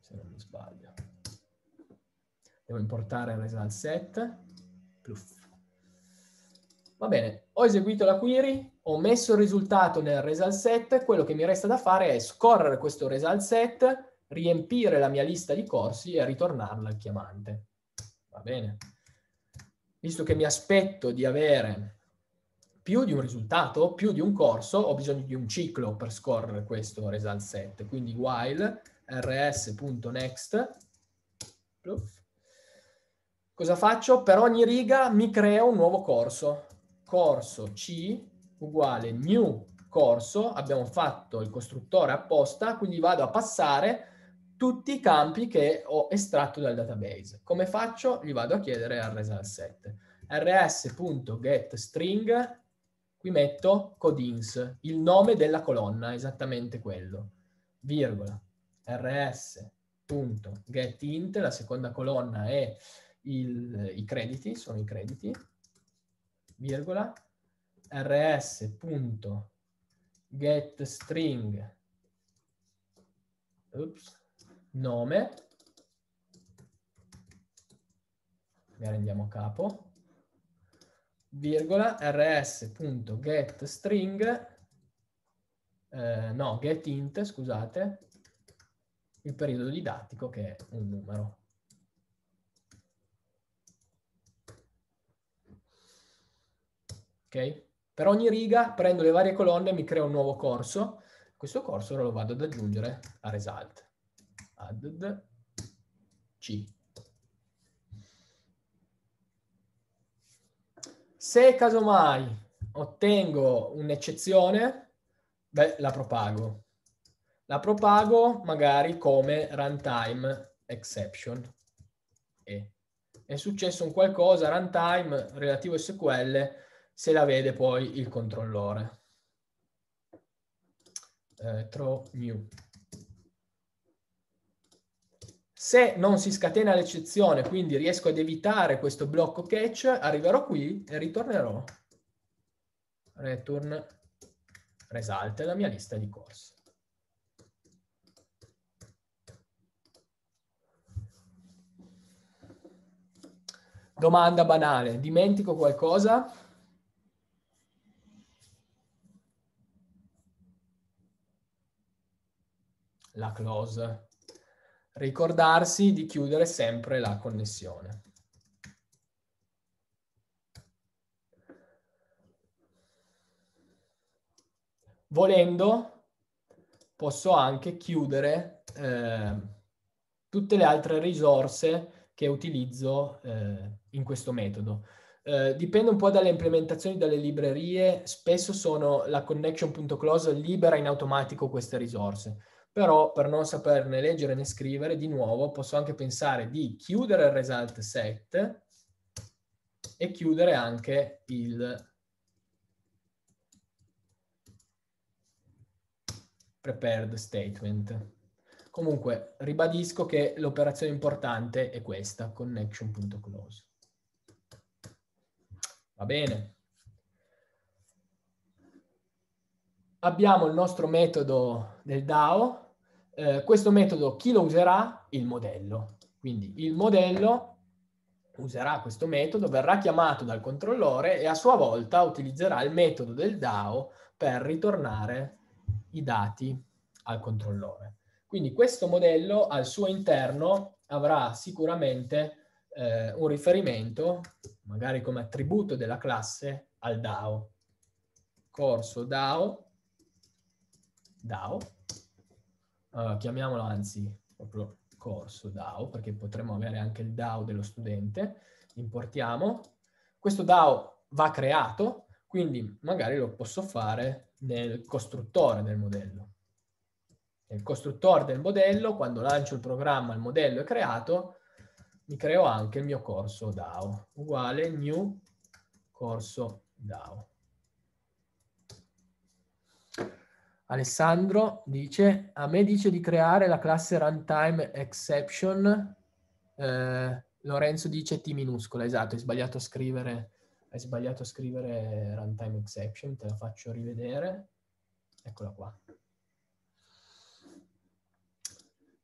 A: se non mi sbaglio. Devo importare il result set, pluff. Va bene, ho eseguito la query, ho messo il risultato nel result set, quello che mi resta da fare è scorrere questo result set, riempire la mia lista di corsi e ritornarla al chiamante va bene. Visto che mi aspetto di avere più di un risultato, più di un corso, ho bisogno di un ciclo per scorrere questo result set. Quindi while rs.next cosa faccio? Per ogni riga mi creo un nuovo corso. Corso C uguale new corso, abbiamo fatto il costruttore apposta, quindi vado a passare tutti i campi che ho estratto dal database. Come faccio? Gli vado a chiedere rs7. rs.getString, qui metto codins, il nome della colonna, esattamente quello, virgola, rs.getInt, la seconda colonna è il, i crediti, sono i crediti, virgola, rs.getString, oops, nome, ne rendiamo capo, virgola rs.getString, eh, no, getInt, scusate, il periodo didattico che è un numero. Ok? Per ogni riga prendo le varie colonne e mi creo un nuovo corso. Questo corso lo vado ad aggiungere a Result added C. Se casomai ottengo un'eccezione, beh, la propago. La propago magari come runtime exception. E è successo un qualcosa, runtime relativo a SQL, se la vede poi il controllore. Eh, throw new. Se non si scatena l'eccezione, quindi riesco ad evitare questo blocco catch, arriverò qui e ritornerò. Return result, la mia lista di corse. Domanda banale, dimentico qualcosa? La close ricordarsi di chiudere sempre la connessione. Volendo, posso anche chiudere eh, tutte le altre risorse che utilizzo eh, in questo metodo. Eh, dipende un po' dalle implementazioni, dalle librerie, spesso sono la connection.close libera in automatico queste risorse però per non saperne leggere né scrivere, di nuovo posso anche pensare di chiudere il result set e chiudere anche il prepared statement. Comunque ribadisco che l'operazione importante è questa, connection.close. Va bene. abbiamo il nostro metodo del DAO, eh, questo metodo chi lo userà? Il modello. Quindi il modello userà questo metodo, verrà chiamato dal controllore e a sua volta utilizzerà il metodo del DAO per ritornare i dati al controllore. Quindi questo modello al suo interno avrà sicuramente eh, un riferimento, magari come attributo della classe, al DAO. Corso DAO DAO, uh, chiamiamolo anzi proprio corso DAO, perché potremmo avere anche il DAO dello studente, importiamo, questo DAO va creato, quindi magari lo posso fare nel costruttore del modello. Nel costruttore del modello, quando lancio il programma, il modello è creato, mi creo anche il mio corso DAO, uguale new corso DAO. Alessandro dice, a me dice di creare la classe runtime exception, eh, Lorenzo dice T minuscola, esatto, hai sbagliato a scrivere, hai sbagliato a scrivere runtime exception, te la faccio rivedere, eccola qua.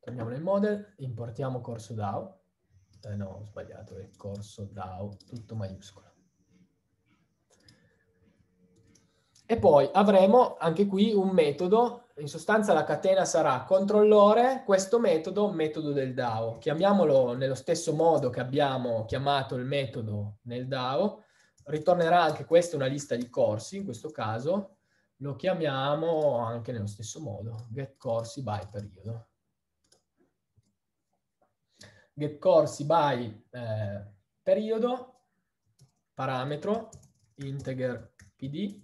A: Torniamo nel model, importiamo corso DAO, eh no, ho sbagliato, è corso DAO, tutto maiuscolo. E poi avremo anche qui un metodo, in sostanza la catena sarà controllore, questo metodo, metodo del DAO. Chiamiamolo nello stesso modo che abbiamo chiamato il metodo nel DAO. Ritornerà anche questa una lista di corsi, in questo caso lo chiamiamo anche nello stesso modo, get corsi by periodo. Get corsi by eh, periodo, parametro, integer pd,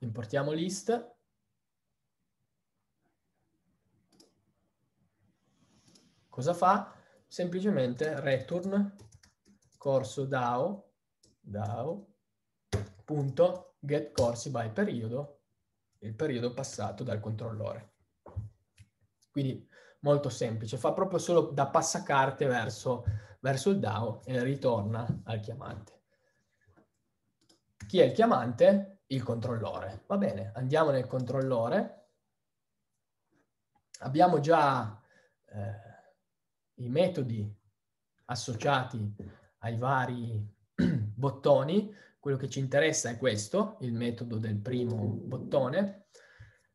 A: Importiamo list. Cosa fa? Semplicemente return corso DAO, DAO punto get corsi by periodo, il periodo passato dal controllore. Quindi molto semplice, fa proprio solo da passacarte verso, verso il DAO e ritorna al chiamante. Chi è il chiamante? il controllore. Va bene, andiamo nel controllore. Abbiamo già eh, i metodi associati ai vari bottoni. Quello che ci interessa è questo, il metodo del primo bottone.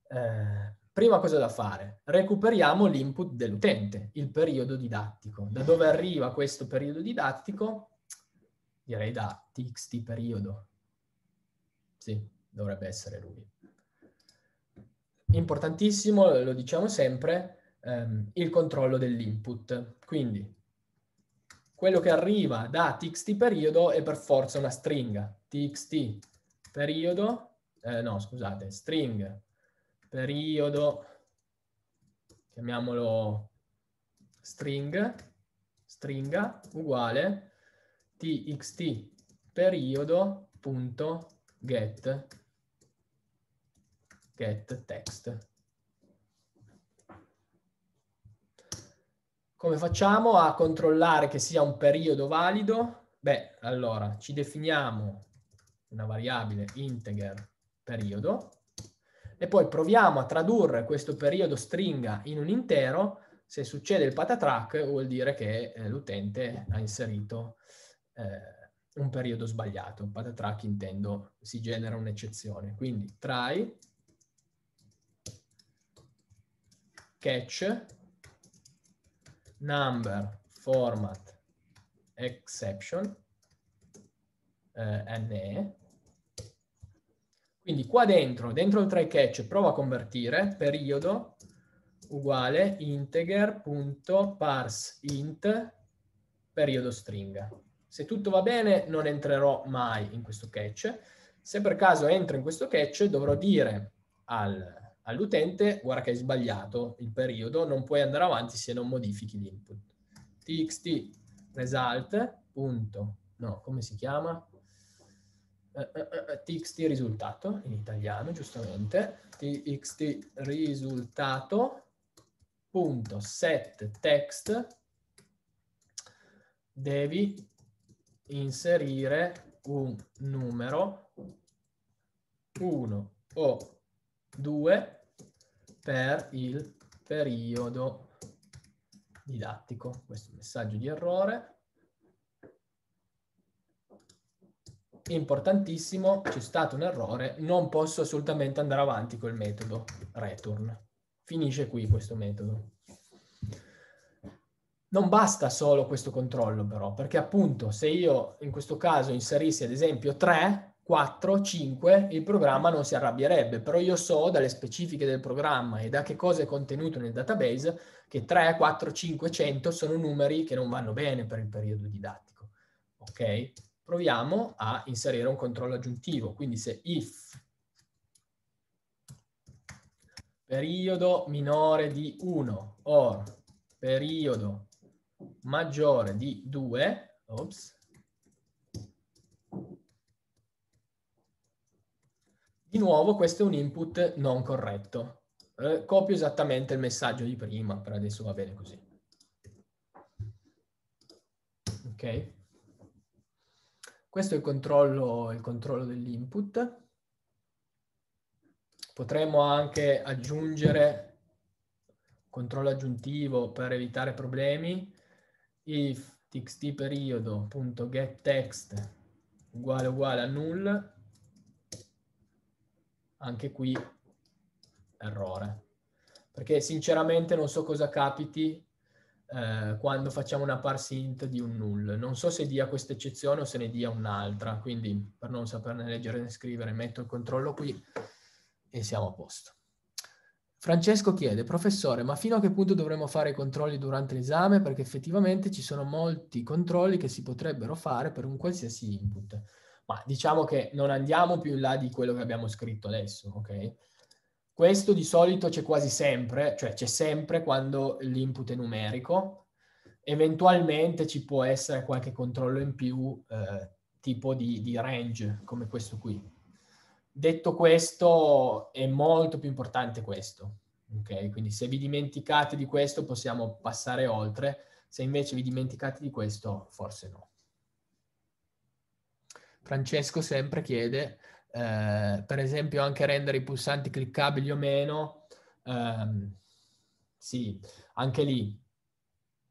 A: Eh, prima cosa da fare? Recuperiamo l'input dell'utente, il periodo didattico. Da dove arriva questo periodo didattico? Direi da txt periodo, sì, dovrebbe essere lui. Importantissimo, lo diciamo sempre, ehm, il controllo dell'input. Quindi quello che arriva da txt periodo è per forza una stringa. txt periodo, eh, no scusate, string periodo, chiamiamolo string, stringa uguale txt periodo punto get, get text. Come facciamo a controllare che sia un periodo valido? Beh, allora, ci definiamo una variabile integer periodo e poi proviamo a tradurre questo periodo stringa in un intero. Se succede il patatrack vuol dire che eh, l'utente ha inserito eh, un periodo sbagliato. Patatrack intendo si genera un'eccezione. Quindi try catch number format exception eh, NE. Quindi qua dentro, dentro il try catch, prova a convertire periodo uguale integer.parseInt periodo stringa. Se tutto va bene non entrerò mai in questo catch. Se per caso entro in questo catch, dovrò dire al, all'utente guarda che hai sbagliato il periodo, non puoi andare avanti se non modifichi l'input. txt result. Punto, no, come si chiama? Uh, uh, uh, txt risultato in italiano giustamente txt risultato punto set text devi inserire un numero 1 o 2 per il periodo didattico. Questo messaggio di errore. Importantissimo, c'è stato un errore, non posso assolutamente andare avanti col metodo return. Finisce qui questo metodo. Non basta solo questo controllo però, perché appunto se io in questo caso inserissi ad esempio 3, 4, 5, il programma non si arrabbierebbe, però io so dalle specifiche del programma e da che cosa è contenuto nel database che 3, 4, 5, 100 sono numeri che non vanno bene per il periodo didattico. Ok? Proviamo a inserire un controllo aggiuntivo, quindi se if periodo minore di 1 or periodo maggiore di 2, ops, di nuovo questo è un input non corretto. Eh, copio esattamente il messaggio di prima, per adesso va bene così. Ok? Questo è il controllo, il controllo dell'input. Potremmo anche aggiungere controllo aggiuntivo per evitare problemi if txt periodo.getText uguale uguale a null, anche qui errore. Perché sinceramente non so cosa capiti eh, quando facciamo una parse int di un null. Non so se dia questa eccezione o se ne dia un'altra, quindi per non saperne leggere né scrivere metto il controllo qui e siamo a posto. Francesco chiede, professore, ma fino a che punto dovremmo fare i controlli durante l'esame? Perché effettivamente ci sono molti controlli che si potrebbero fare per un qualsiasi input. Ma diciamo che non andiamo più in là di quello che abbiamo scritto adesso, ok? Questo di solito c'è quasi sempre, cioè c'è sempre quando l'input è numerico. Eventualmente ci può essere qualche controllo in più, eh, tipo di, di range, come questo qui. Detto questo, è molto più importante questo. Okay? Quindi se vi dimenticate di questo possiamo passare oltre, se invece vi dimenticate di questo forse no. Francesco sempre chiede, eh, per esempio, anche rendere i pulsanti cliccabili o meno. Ehm, sì, anche lì.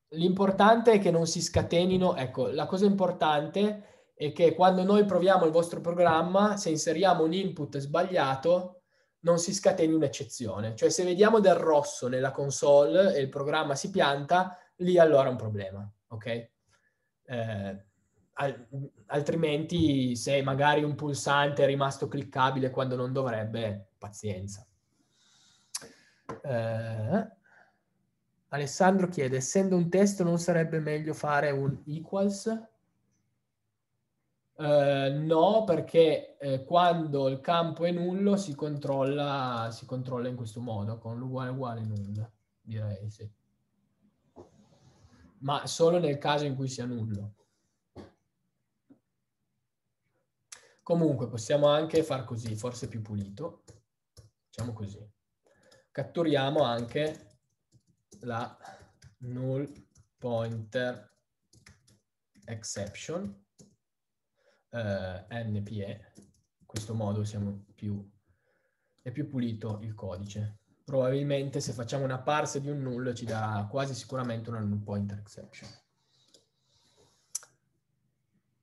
A: L'importante è che non si scatenino, ecco, la cosa importante è è che quando noi proviamo il vostro programma, se inseriamo un input sbagliato, non si scateni un'eccezione. Cioè se vediamo del rosso nella console e il programma si pianta, lì allora è un problema, ok? Eh, al, altrimenti se magari un pulsante è rimasto cliccabile quando non dovrebbe, pazienza. Eh, Alessandro chiede, essendo un testo non sarebbe meglio fare un equals? Eh, no, perché eh, quando il campo è nullo si controlla, si controlla in questo modo, con l'uguale uguale null, direi sì. Ma solo nel caso in cui sia nullo. Comunque possiamo anche far così, forse più pulito. Facciamo così. Catturiamo anche la null pointer exception eh, NPE, in questo modo più, è più pulito il codice. Probabilmente se facciamo una parse di un null ci dà quasi sicuramente una null pointer exception.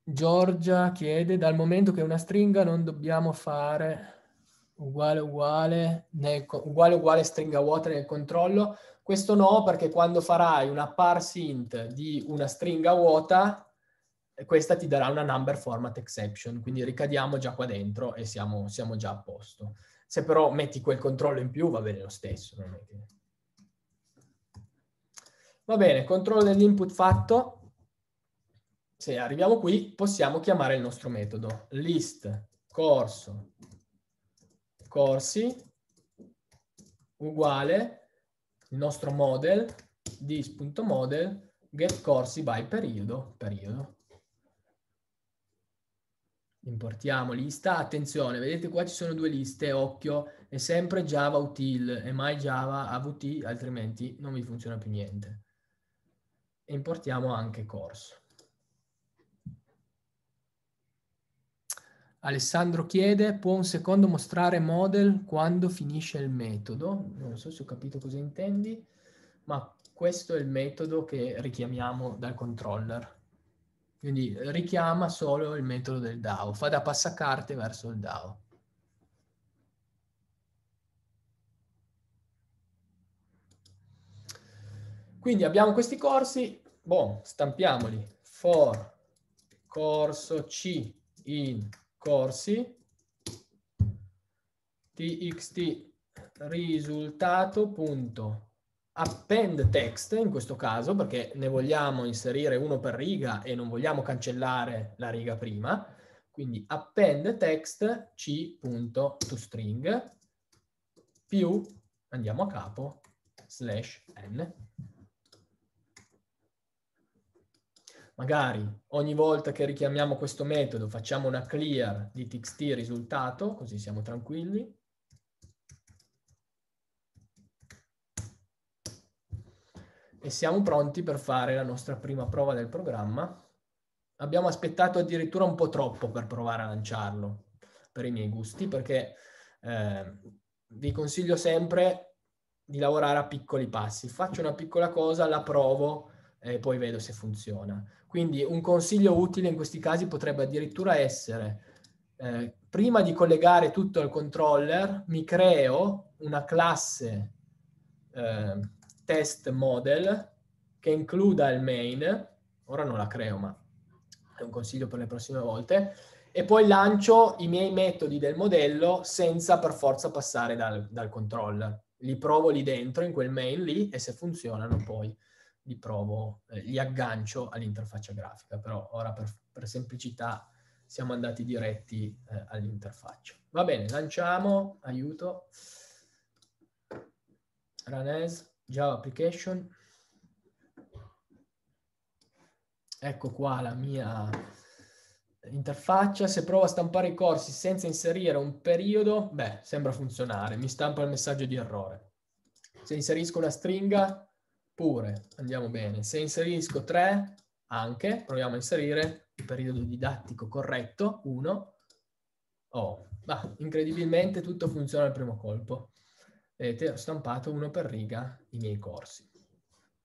A: Giorgia chiede, dal momento che è una stringa non dobbiamo fare uguale uguale, nel, uguale uguale stringa vuota nel controllo? Questo no, perché quando farai una parse int di una stringa vuota, questa ti darà una number format exception, quindi ricadiamo già qua dentro e siamo, siamo già a posto. Se però metti quel controllo in più va bene lo stesso. Va bene, controllo dell'input fatto. Se arriviamo qui possiamo chiamare il nostro metodo list corso corsi uguale il nostro model dis.model get corsi by periodo periodo Importiamo lista. Attenzione, vedete qua ci sono due liste, occhio, è sempre Java util e mai Java avt, altrimenti non vi funziona più niente. E importiamo anche corso. Alessandro chiede, può un secondo mostrare model quando finisce il metodo? Non so se ho capito cosa intendi, ma questo è il metodo che richiamiamo dal controller. Quindi richiama solo il metodo del DAO, fa da passacarte verso il DAO. Quindi abbiamo questi corsi, boh, stampiamoli, for corso C in corsi, txt risultato append text in questo caso perché ne vogliamo inserire uno per riga e non vogliamo cancellare la riga prima, quindi append text c.toString più, andiamo a capo, slash n. Magari ogni volta che richiamiamo questo metodo facciamo una clear di txt risultato, così siamo tranquilli e siamo pronti per fare la nostra prima prova del programma. Abbiamo aspettato addirittura un po' troppo per provare a lanciarlo, per i miei gusti, perché eh, vi consiglio sempre di lavorare a piccoli passi. Faccio una piccola cosa, la provo e poi vedo se funziona. Quindi un consiglio utile in questi casi potrebbe addirittura essere, eh, prima di collegare tutto al controller, mi creo una classe eh, test model che includa il main, ora non la creo ma è un consiglio per le prossime volte, e poi lancio i miei metodi del modello senza per forza passare dal, dal control. Li provo lì dentro, in quel main lì, e se funzionano poi li provo, eh, li aggancio all'interfaccia grafica, però ora per, per semplicità siamo andati diretti eh, all'interfaccia. Va bene, lanciamo, aiuto. Ranes. Java application. Ecco qua la mia interfaccia. Se provo a stampare i corsi senza inserire un periodo, beh, sembra funzionare. Mi stampa il messaggio di errore. Se inserisco una stringa, pure, andiamo bene. Se inserisco tre, anche, proviamo a inserire il periodo didattico corretto, 1. Oh, ma incredibilmente tutto funziona al primo colpo vedete, ho stampato uno per riga i miei corsi.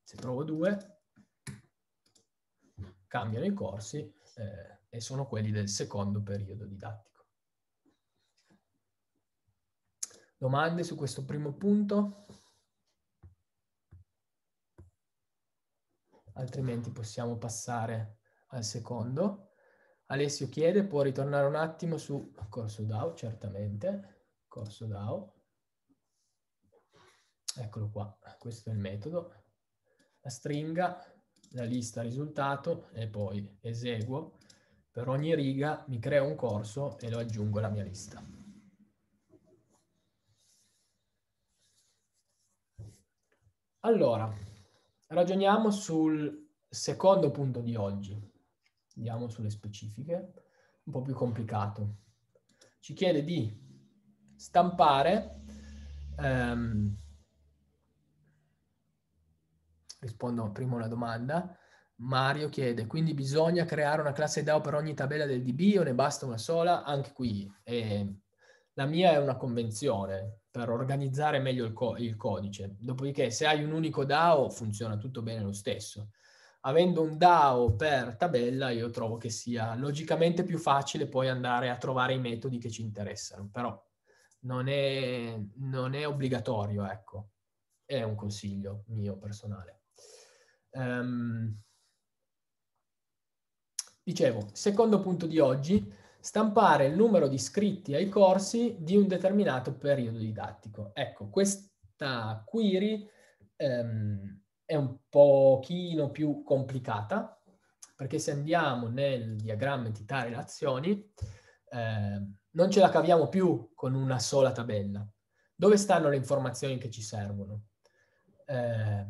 A: Se trovo due, cambiano i corsi eh, e sono quelli del secondo periodo didattico. Domande su questo primo punto? Altrimenti possiamo passare al secondo. Alessio chiede, può ritornare un attimo su corso DAO, certamente, corso DAO eccolo qua, questo è il metodo, la stringa, la lista risultato e poi eseguo. Per ogni riga mi creo un corso e lo aggiungo alla mia lista. Allora, ragioniamo sul secondo punto di oggi. Andiamo sulle specifiche, un po' più complicato. Ci chiede di stampare... Um, rispondo prima alla domanda. Mario chiede, quindi bisogna creare una classe DAO per ogni tabella del DB o ne basta una sola? Anche qui eh, la mia è una convenzione per organizzare meglio il, co- il, codice. Dopodiché se hai un unico DAO funziona tutto bene lo stesso. Avendo un DAO per tabella io trovo che sia logicamente più facile poi andare a trovare i metodi che ci interessano, però non è, non è obbligatorio, ecco. È un consiglio mio personale. Um, dicevo, secondo punto di oggi, stampare il numero di iscritti ai corsi di un determinato periodo didattico. Ecco, questa query um, è un pochino più complicata, perché se andiamo nel diagramma entità relazioni, eh, non ce la caviamo più con una sola tabella. Dove stanno le informazioni che ci servono? Eh,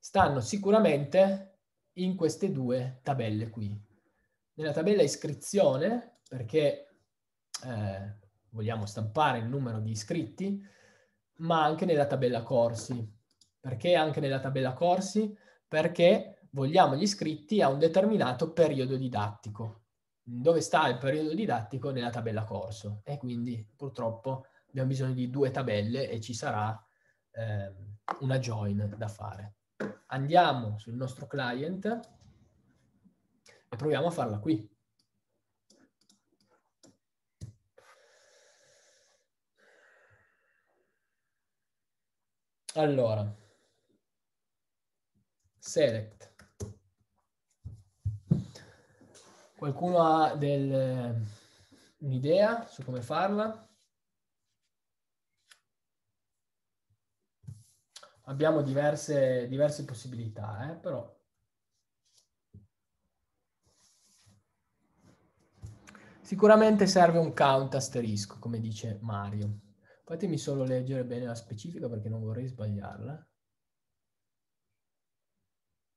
A: stanno sicuramente in queste due tabelle qui. Nella tabella iscrizione, perché eh, vogliamo stampare il numero di iscritti, ma anche nella tabella corsi. Perché anche nella tabella corsi? Perché vogliamo gli iscritti a un determinato periodo didattico. Dove sta il periodo didattico? Nella tabella corso. E quindi purtroppo abbiamo bisogno di due tabelle e ci sarà eh, una join da fare andiamo sul nostro client e proviamo a farla qui. Allora, select. Qualcuno ha del, un'idea su come farla? abbiamo diverse, diverse possibilità, eh, però. Sicuramente serve un count asterisco, come dice Mario. Fatemi solo leggere bene la specifica perché non vorrei sbagliarla.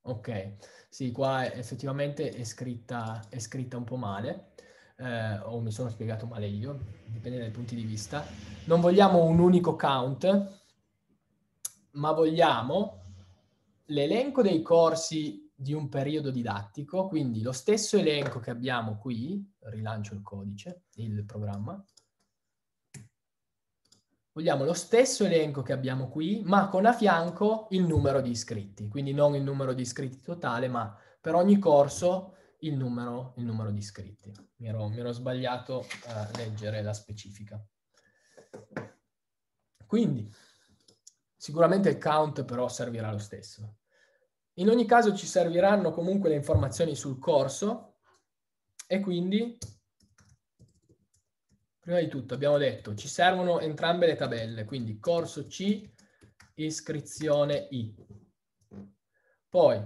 A: Ok, sì, qua effettivamente è scritta, è scritta un po' male, eh, o mi sono spiegato male io, dipende dai punti di vista. Non vogliamo un unico count, ma vogliamo l'elenco dei corsi di un periodo didattico, quindi lo stesso elenco che abbiamo qui, rilancio il codice, il programma, vogliamo lo stesso elenco che abbiamo qui, ma con a fianco il numero di iscritti, quindi non il numero di iscritti totale, ma per ogni corso il numero, il numero di iscritti. Mi ero, mi ero sbagliato a eh, leggere la specifica. Quindi, Sicuramente il count però servirà lo stesso. In ogni caso ci serviranno comunque le informazioni sul corso e quindi prima di tutto abbiamo detto ci servono entrambe le tabelle, quindi corso C, iscrizione I. Poi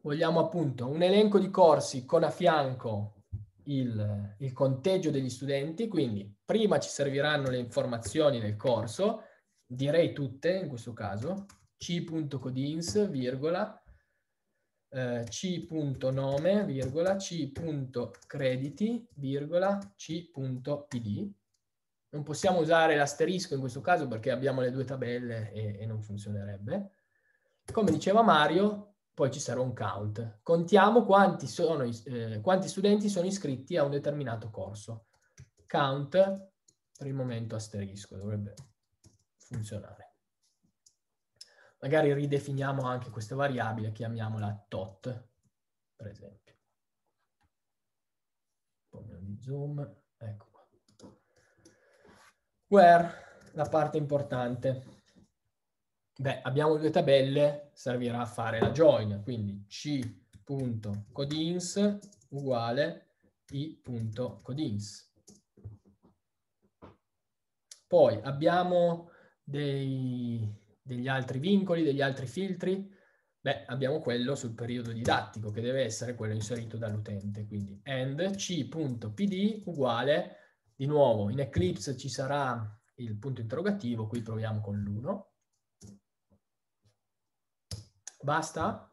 A: vogliamo appunto un elenco di corsi con a fianco il, il conteggio degli studenti, quindi prima ci serviranno le informazioni del corso, direi tutte in questo caso, c.codins, virgola, eh, c.nome, virgola, c.crediti, virgola, c.pd. Non possiamo usare l'asterisco in questo caso perché abbiamo le due tabelle e, e non funzionerebbe. Come diceva Mario, poi ci sarà un count. Contiamo quanti, sono, eh, quanti studenti sono iscritti a un determinato corso. Count, per il momento asterisco, dovrebbe funzionare. Magari ridefiniamo anche questa variabile, chiamiamola tot, per esempio. Un po' di zoom, ecco qua. Where, la parte importante. Beh, abbiamo due tabelle, servirà a fare la join, quindi c.codins uguale i.codins. Poi abbiamo dei, degli altri vincoli, degli altri filtri? Beh, abbiamo quello sul periodo didattico, che deve essere quello inserito dall'utente. Quindi and c.pd uguale, di nuovo, in Eclipse ci sarà il punto interrogativo, qui proviamo con l'1. Basta?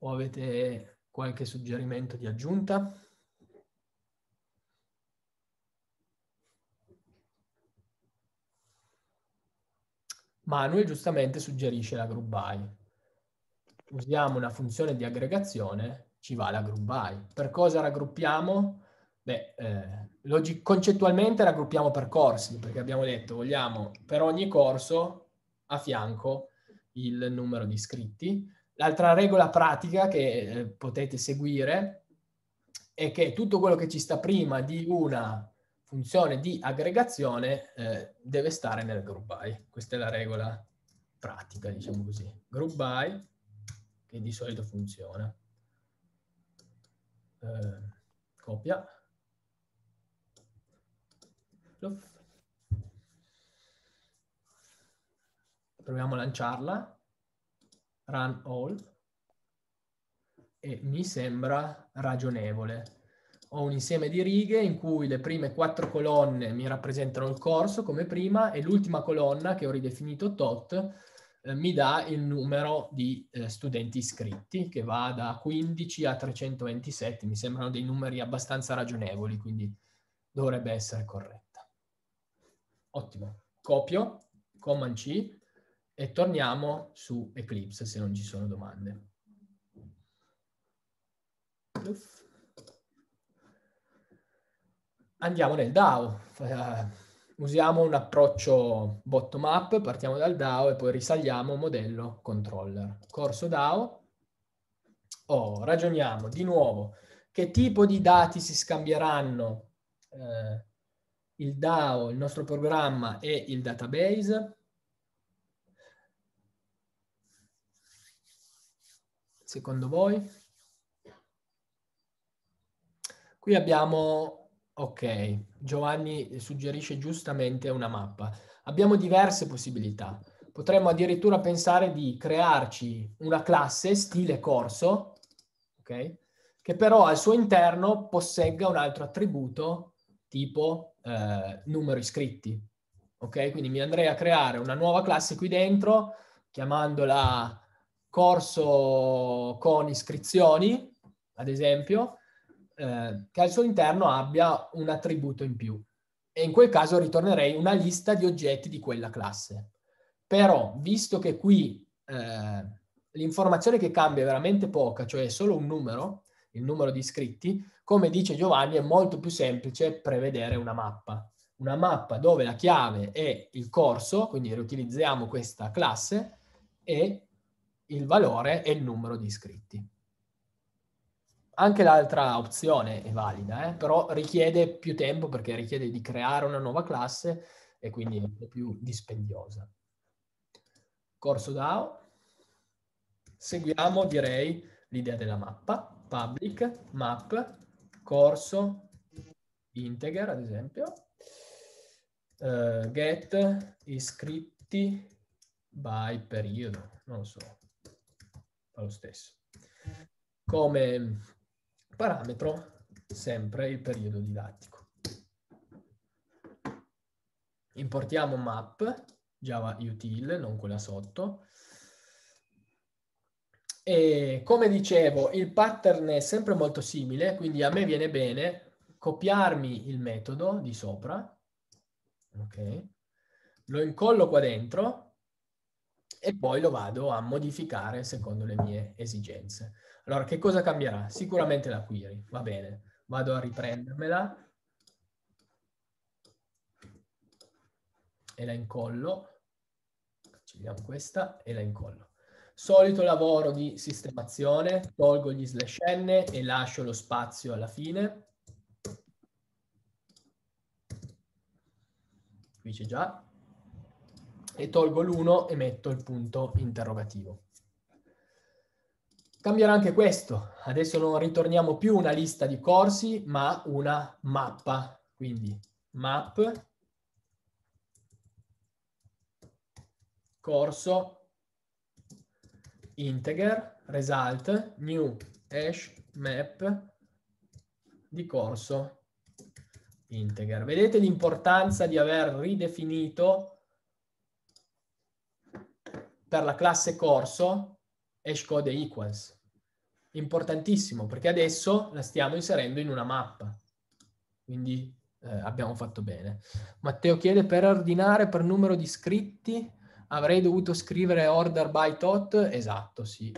A: O avete qualche suggerimento di aggiunta? Manuel giustamente suggerisce la group by. Usiamo una funzione di aggregazione, ci va la group by. Per cosa raggruppiamo? Beh, eh, concettualmente raggruppiamo per corsi, perché abbiamo detto vogliamo per ogni corso a fianco il numero di iscritti. L'altra regola pratica che eh, potete seguire è che tutto quello che ci sta prima di una funzione di aggregazione eh, deve stare nel group by. Questa è la regola pratica, diciamo così. Group by, che di solito funziona. Eh, copia. Proviamo a lanciarla. Run all. E mi sembra ragionevole ho un insieme di righe in cui le prime quattro colonne mi rappresentano il corso come prima e l'ultima colonna che ho ridefinito tot eh, mi dà il numero di eh, studenti iscritti che va da 15 a 327, mi sembrano dei numeri abbastanza ragionevoli, quindi dovrebbe essere corretta. Ottimo, copio, Command C e torniamo su Eclipse se non ci sono domande. Uff andiamo nel DAO, eh, usiamo un approccio bottom up, partiamo dal DAO e poi risaliamo modello controller. Corso DAO, oh, ragioniamo di nuovo che tipo di dati si scambieranno eh, il DAO, il nostro programma e il database. Secondo voi? Qui abbiamo Ok, Giovanni suggerisce giustamente una mappa. Abbiamo diverse possibilità. Potremmo addirittura pensare di crearci una classe stile corso, ok? Che però al suo interno possegga un altro attributo tipo eh, numero iscritti, ok? Quindi mi andrei a creare una nuova classe qui dentro, chiamandola corso con iscrizioni, ad esempio, eh, che al suo interno abbia un attributo in più. E in quel caso ritornerei una lista di oggetti di quella classe. Però, visto che qui eh, l'informazione che cambia è veramente poca, cioè è solo un numero, il numero di iscritti, come dice Giovanni, è molto più semplice prevedere una mappa. Una mappa dove la chiave è il corso, quindi riutilizziamo questa classe, e il valore è il numero di iscritti anche l'altra opzione è valida, eh? però richiede più tempo perché richiede di creare una nuova classe e quindi è più dispendiosa. Corso DAO. Seguiamo, direi, l'idea della mappa. Public, map, corso, integer, ad esempio. Uh, get, iscritti, by periodo, non lo so, fa lo stesso. Come parametro sempre il periodo didattico. Importiamo map, Java util, non quella sotto. E come dicevo, il pattern è sempre molto simile, quindi a me viene bene copiarmi il metodo di sopra, ok? Lo incollo qua dentro e poi lo vado a modificare secondo le mie esigenze. Allora, che cosa cambierà? Sicuramente la query, va bene. Vado a riprendermela e la incollo. Accendiamo questa e la incollo. Solito lavoro di sistemazione, tolgo gli slash n e lascio lo spazio alla fine. Qui c'è già, e tolgo l'1 e metto il punto interrogativo. Cambierà anche questo. Adesso non ritorniamo più una lista di corsi, ma una mappa. Quindi map corso integer result new hash map di corso integer. Vedete l'importanza di aver ridefinito per la classe corso hash code equals. Importantissimo perché adesso la stiamo inserendo in una mappa. Quindi eh, abbiamo fatto bene. Matteo chiede per ordinare per numero di iscritti avrei dovuto scrivere order by tot? Esatto, sì.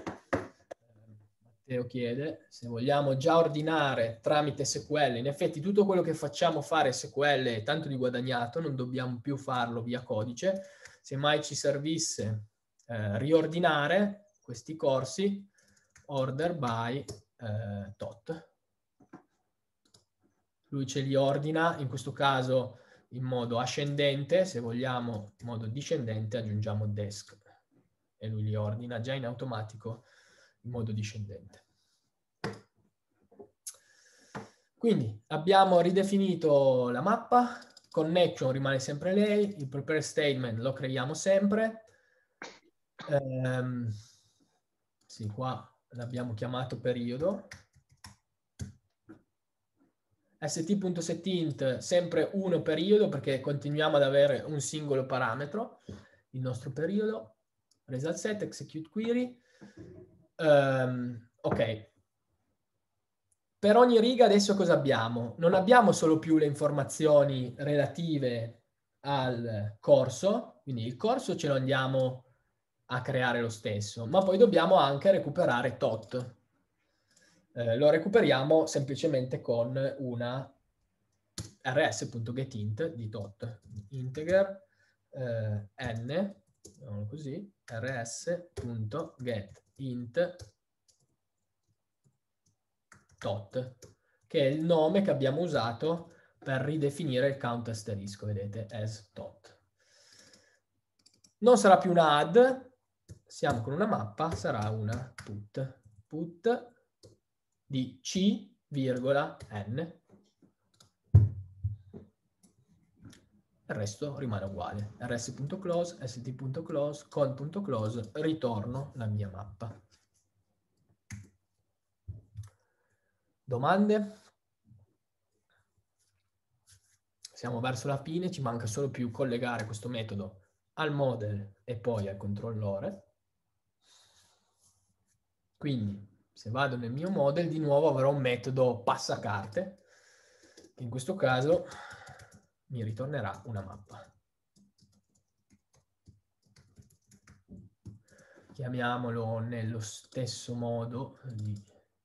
A: Matteo chiede se vogliamo già ordinare tramite SQL. In effetti tutto quello che facciamo fare SQL è tanto di guadagnato, non dobbiamo più farlo via codice. Se mai ci servisse eh, riordinare questi corsi order by eh, tot. Lui ce li ordina, in questo caso in modo ascendente, se vogliamo in modo discendente aggiungiamo desk e lui li ordina già in automatico in modo discendente. Quindi abbiamo ridefinito la mappa, connection rimane sempre lei, il prepare statement lo creiamo sempre, ehm, sì, qua l'abbiamo chiamato periodo, st.setint sempre uno periodo perché continuiamo ad avere un singolo parametro, il nostro periodo, result set, execute query, um, ok. Per ogni riga adesso cosa abbiamo? Non abbiamo solo più le informazioni relative al corso, quindi il corso ce lo andiamo a creare lo stesso, ma poi dobbiamo anche recuperare tot. Eh, lo recuperiamo semplicemente con una rs.getInt di tot, integer eh, n, così, rs.getInt tot, che è il nome che abbiamo usato per ridefinire il count asterisco, vedete, as tot. Non sarà più una add, siamo con una mappa, sarà una put, put di C, virgola, N. Il resto rimane uguale, rs.close, st.close, con.close, ritorno la mia mappa. Domande? Siamo verso la fine, ci manca solo più collegare questo metodo al model e poi al controllore. Quindi se vado nel mio model di nuovo avrò un metodo passacarte che in questo caso mi ritornerà una mappa. Chiamiamolo nello stesso modo di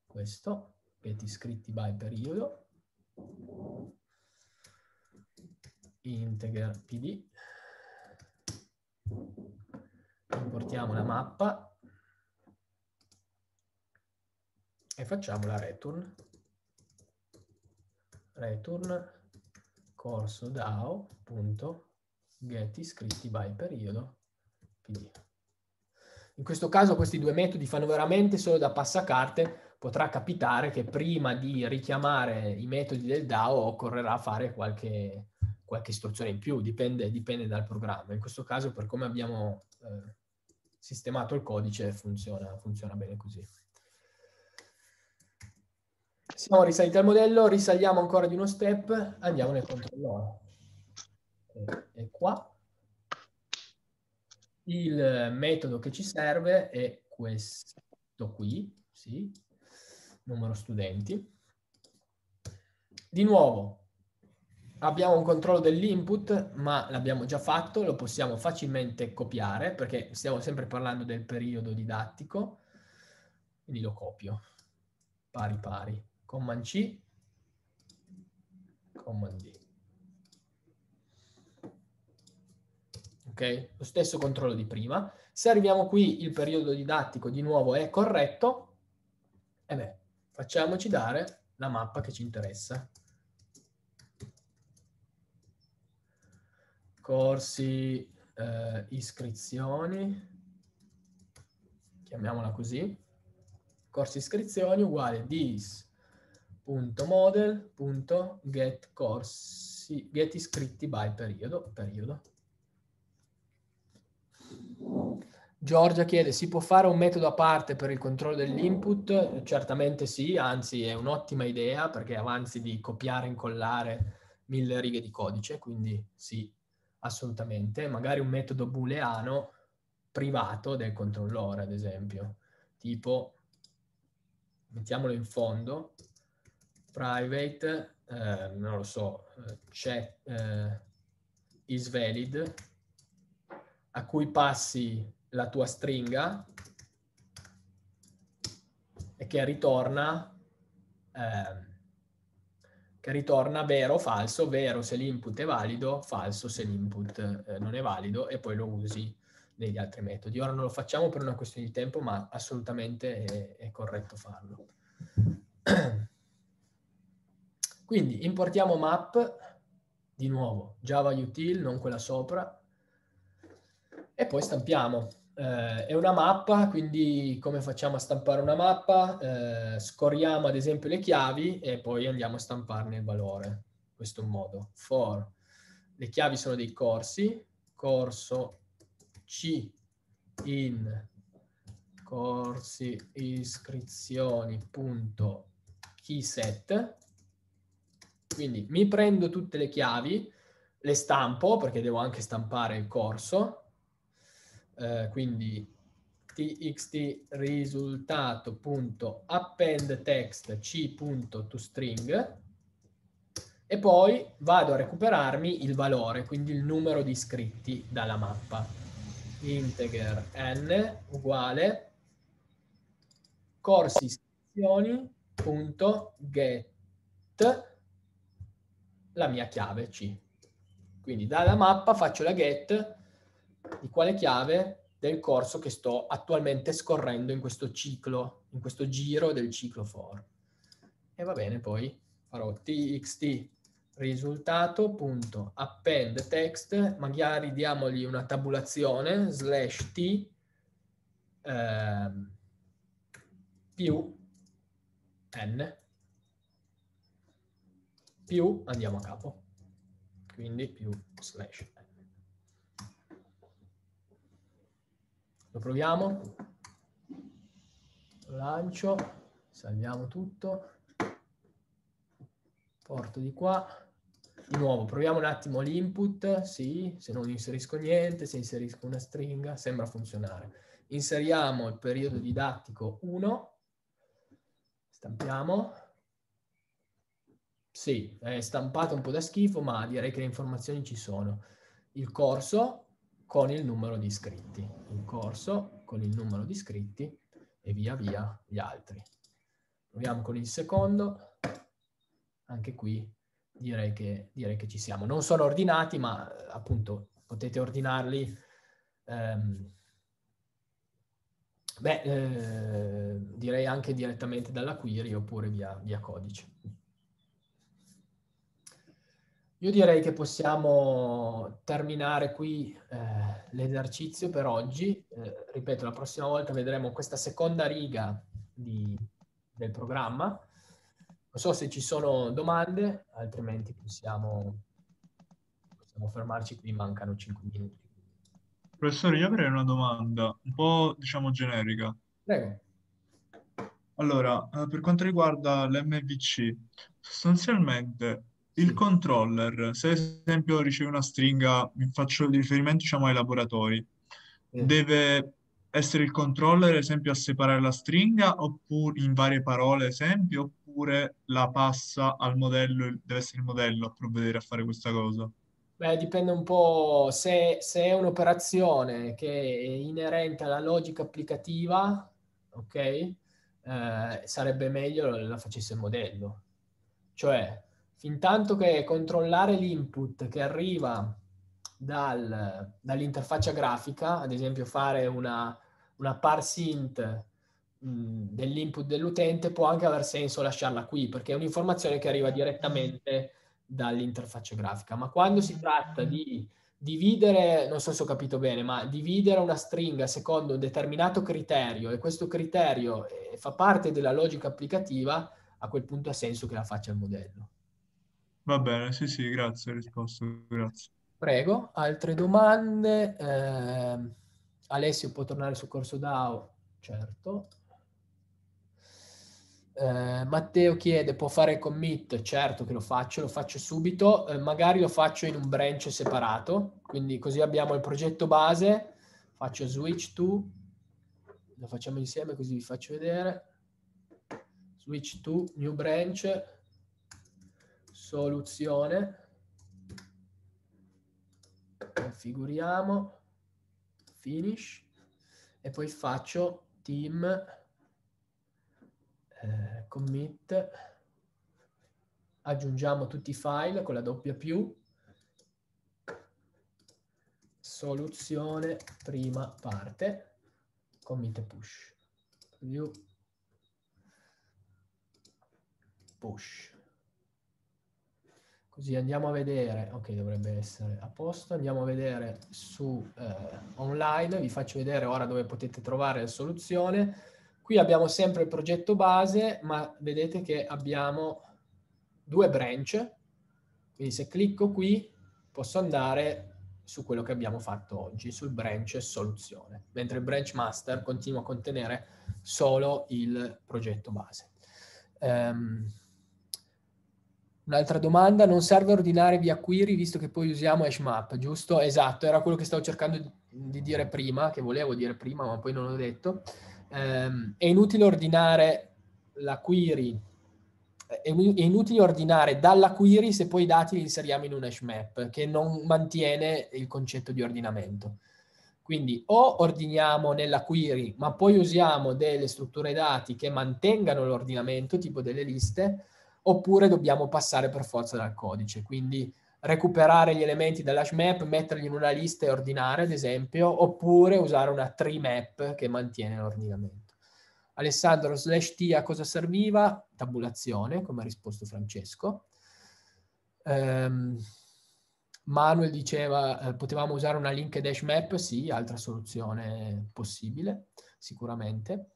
A: questo, get scritti by periodo, integer pd, importiamo la mappa e facciamo la return, return corso DAO.get iscritti by periodo PD. In questo caso questi due metodi fanno veramente solo da passacarte, potrà capitare che prima di richiamare i metodi del DAO occorrerà fare qualche, qualche istruzione in più, dipende, dipende, dal programma. In questo caso per come abbiamo eh, sistemato il codice funziona, funziona bene così. Siamo risaliti al modello, risaliamo ancora di uno step, andiamo nel controllo. E qua il metodo che ci serve è questo qui, sì, numero studenti. Di nuovo, abbiamo un controllo dell'input, ma l'abbiamo già fatto, lo possiamo facilmente copiare, perché stiamo sempre parlando del periodo didattico, quindi lo copio, pari pari command C, command D. Ok? Lo stesso controllo di prima. Se arriviamo qui, il periodo didattico di nuovo è corretto, e beh, facciamoci dare la mappa che ci interessa. Corsi, eh, iscrizioni, chiamiamola così, corsi iscrizioni uguale this. .model.getCorsi, iscritti by periodo, periodo. Giorgia chiede, si può fare un metodo a parte per il controllo dell'input? Certamente sì, anzi è un'ottima idea perché avanzi di copiare e incollare mille righe di codice, quindi sì, assolutamente. Magari un metodo booleano privato del controllore, ad esempio, tipo, mettiamolo in fondo, private, eh, non lo so, eh, c'è eh, is valid, a cui passi la tua stringa e che ritorna, eh, che ritorna vero o falso, vero se l'input è valido, falso se l'input eh, non è valido e poi lo usi negli altri metodi. Ora non lo facciamo per una questione di tempo, ma assolutamente è, è corretto farlo. Quindi importiamo map, di nuovo Java util, non quella sopra, e poi stampiamo. Eh, è una mappa, quindi come facciamo a stampare una mappa? Eh, scorriamo ad esempio le chiavi e poi andiamo a stamparne il valore. In questo modo. For. Le chiavi sono dei corsi. Corso C in corsi iscrizioni.keyset quindi mi prendo tutte le chiavi, le stampo perché devo anche stampare il corso, eh, quindi txt risultato.append text c.toString e poi vado a recuperarmi il valore, quindi il numero di iscritti dalla mappa. Integer n uguale corsi iscrizioni.get la mia chiave C. Quindi dalla mappa faccio la get di quale chiave del corso che sto attualmente scorrendo in questo ciclo, in questo giro del ciclo for. E va bene, poi farò txt risultato.append text, magari diamogli una tabulazione, slash t, eh, più n, più andiamo a capo, quindi più slash Lo proviamo, lancio, salviamo tutto, porto di qua, di nuovo proviamo un attimo l'input, sì, se non inserisco niente, se inserisco una stringa, sembra funzionare. Inseriamo il periodo didattico 1, stampiamo, sì, è stampato un po' da schifo, ma direi che le informazioni ci sono. Il corso con il numero di iscritti, il corso con il numero di iscritti e via via gli altri. Proviamo con il secondo, anche qui direi che, direi che ci siamo. Non sono ordinati, ma eh, appunto potete ordinarli. Ehm, beh, eh, direi anche direttamente dalla query oppure via, via codice. Io direi che possiamo terminare qui eh, l'esercizio per oggi. Eh, ripeto, la prossima volta vedremo questa seconda riga di, del programma. Non so se ci sono domande, altrimenti possiamo, possiamo fermarci qui, mancano 5 minuti. Professore, io avrei una domanda un po' diciamo generica. Prego. Allora, eh, per quanto riguarda l'MVC, sostanzialmente il controller, se ad esempio riceve una stringa, faccio riferimento diciamo, ai laboratori, mm. deve essere il controller, ad esempio, a separare la stringa, oppure in varie parole, esempio, oppure la passa al modello, deve essere il modello a provvedere a fare questa cosa? Beh, dipende un po' se, se è un'operazione che è inerente alla logica applicativa, ok? Eh, sarebbe meglio la facesse il modello. Cioè, fintanto che controllare l'input che arriva dal, dall'interfaccia grafica, ad esempio fare una, una parse int dell'input dell'utente può anche aver senso lasciarla qui perché è un'informazione che arriva direttamente dall'interfaccia grafica ma quando si tratta di dividere non so se ho capito bene ma dividere una stringa secondo un determinato criterio e questo criterio eh, fa parte della logica applicativa a quel punto ha senso che la faccia il modello Va bene, sì, sì, grazie, ho risposto, grazie. Prego, altre domande? Eh, Alessio può tornare sul corso DAO? Certo. Eh, Matteo chiede, può fare commit? Certo che lo faccio, lo faccio subito, eh, magari lo faccio in un branch separato, quindi così abbiamo il progetto base, faccio switch to, lo facciamo insieme così vi faccio vedere, switch to, new branch, soluzione, configuriamo, finish e poi faccio team eh, commit, aggiungiamo tutti i file con la doppia più, soluzione prima parte, commit push, view push. Così andiamo a vedere, ok dovrebbe essere a posto, andiamo a vedere su eh, online, vi faccio vedere ora dove potete trovare la soluzione. Qui abbiamo sempre il progetto base, ma vedete che abbiamo due branch, quindi se clicco qui posso andare su quello che abbiamo fatto oggi, sul branch soluzione, mentre il branch master continua a contenere solo il progetto base. Um, Un'altra domanda, non serve ordinare via query visto che poi usiamo hashmap, giusto? Esatto, era quello che stavo cercando di, dire prima, che volevo dire prima ma poi non l'ho detto. Ehm, è inutile ordinare la query, è, inutile ordinare dalla query se poi i dati li inseriamo in un hashmap che non mantiene il concetto di ordinamento. Quindi o ordiniamo nella query ma poi usiamo delle strutture dati che mantengano l'ordinamento, tipo delle liste, oppure dobbiamo passare per forza dal codice. Quindi recuperare gli elementi dall'hash map, metterli in una lista e ordinare, ad esempio, oppure usare una tree map che mantiene l'ordinamento. Alessandro slash T a cosa serviva? Tabulazione, come ha risposto Francesco. Um, Manuel diceva eh, potevamo usare una link dash map? Sì, altra soluzione possibile, sicuramente.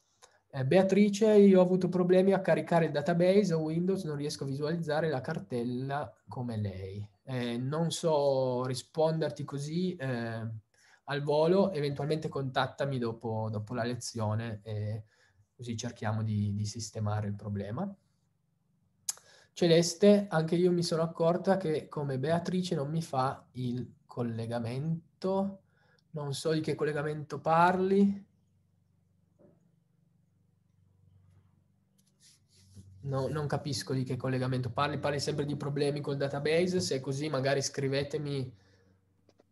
A: Eh, Beatrice, io ho avuto problemi a caricare il database o Windows, non riesco a visualizzare la cartella come lei. Eh, non so risponderti così eh, al volo, eventualmente contattami dopo, dopo la lezione e così cerchiamo di, di, sistemare il problema. Celeste, anche io mi sono accorta che come Beatrice non mi fa il collegamento, non so di che collegamento parli. No, non capisco di che collegamento parli, parli sempre di problemi col database, se è così magari scrivetemi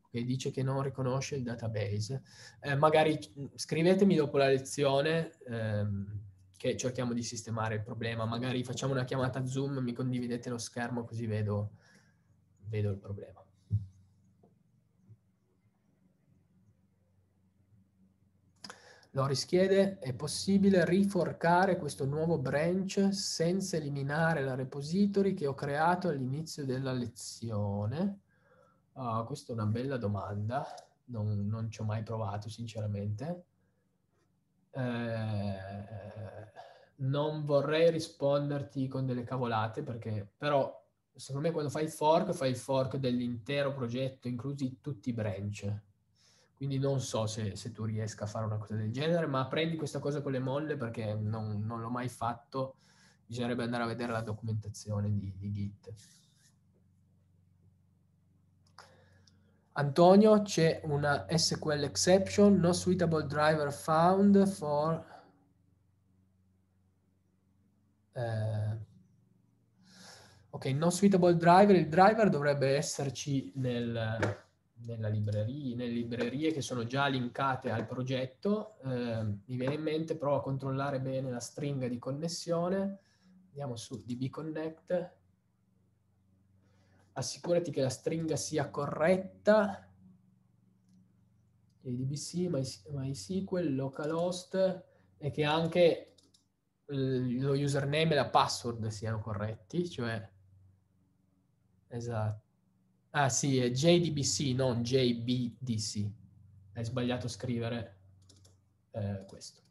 A: che dice che non riconosce il database, eh, magari scrivetemi dopo la lezione ehm, che cerchiamo di sistemare il problema, magari facciamo una chiamata Zoom, mi condividete lo schermo così vedo, vedo il problema. Loris chiede, è possibile riforcare questo nuovo branch senza eliminare la repository che ho creato all'inizio della lezione? Uh, questa è una bella domanda, non, non ci ho mai provato sinceramente. Eh, non vorrei risponderti con delle cavolate perché però secondo me quando fai il fork fai il fork dell'intero progetto inclusi tutti i branch quindi non so se, se, tu riesca a fare una cosa del genere, ma prendi questa cosa con le molle perché non, non l'ho mai fatto. Bisognerebbe andare a vedere la documentazione di, di Git. Antonio, c'è una SQL exception, no suitable driver found for... Eh, ok, no suitable driver, il driver dovrebbe esserci nel libreria, nelle librerie che sono già linkate al progetto. Eh, mi viene in mente, provo a controllare bene la stringa di connessione. Andiamo su dbconnect, Assicurati che la stringa sia corretta. adbc, MySQL, localhost e che anche eh, lo username e la password siano corretti, cioè esatto Ah sì, è JDBC, non JBDC. Hai sbagliato a scrivere eh, questo.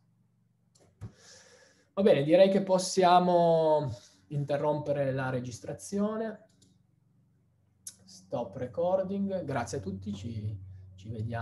A: Va bene, direi che possiamo interrompere la registrazione. Stop recording. Grazie a tutti, ci, ci vediamo.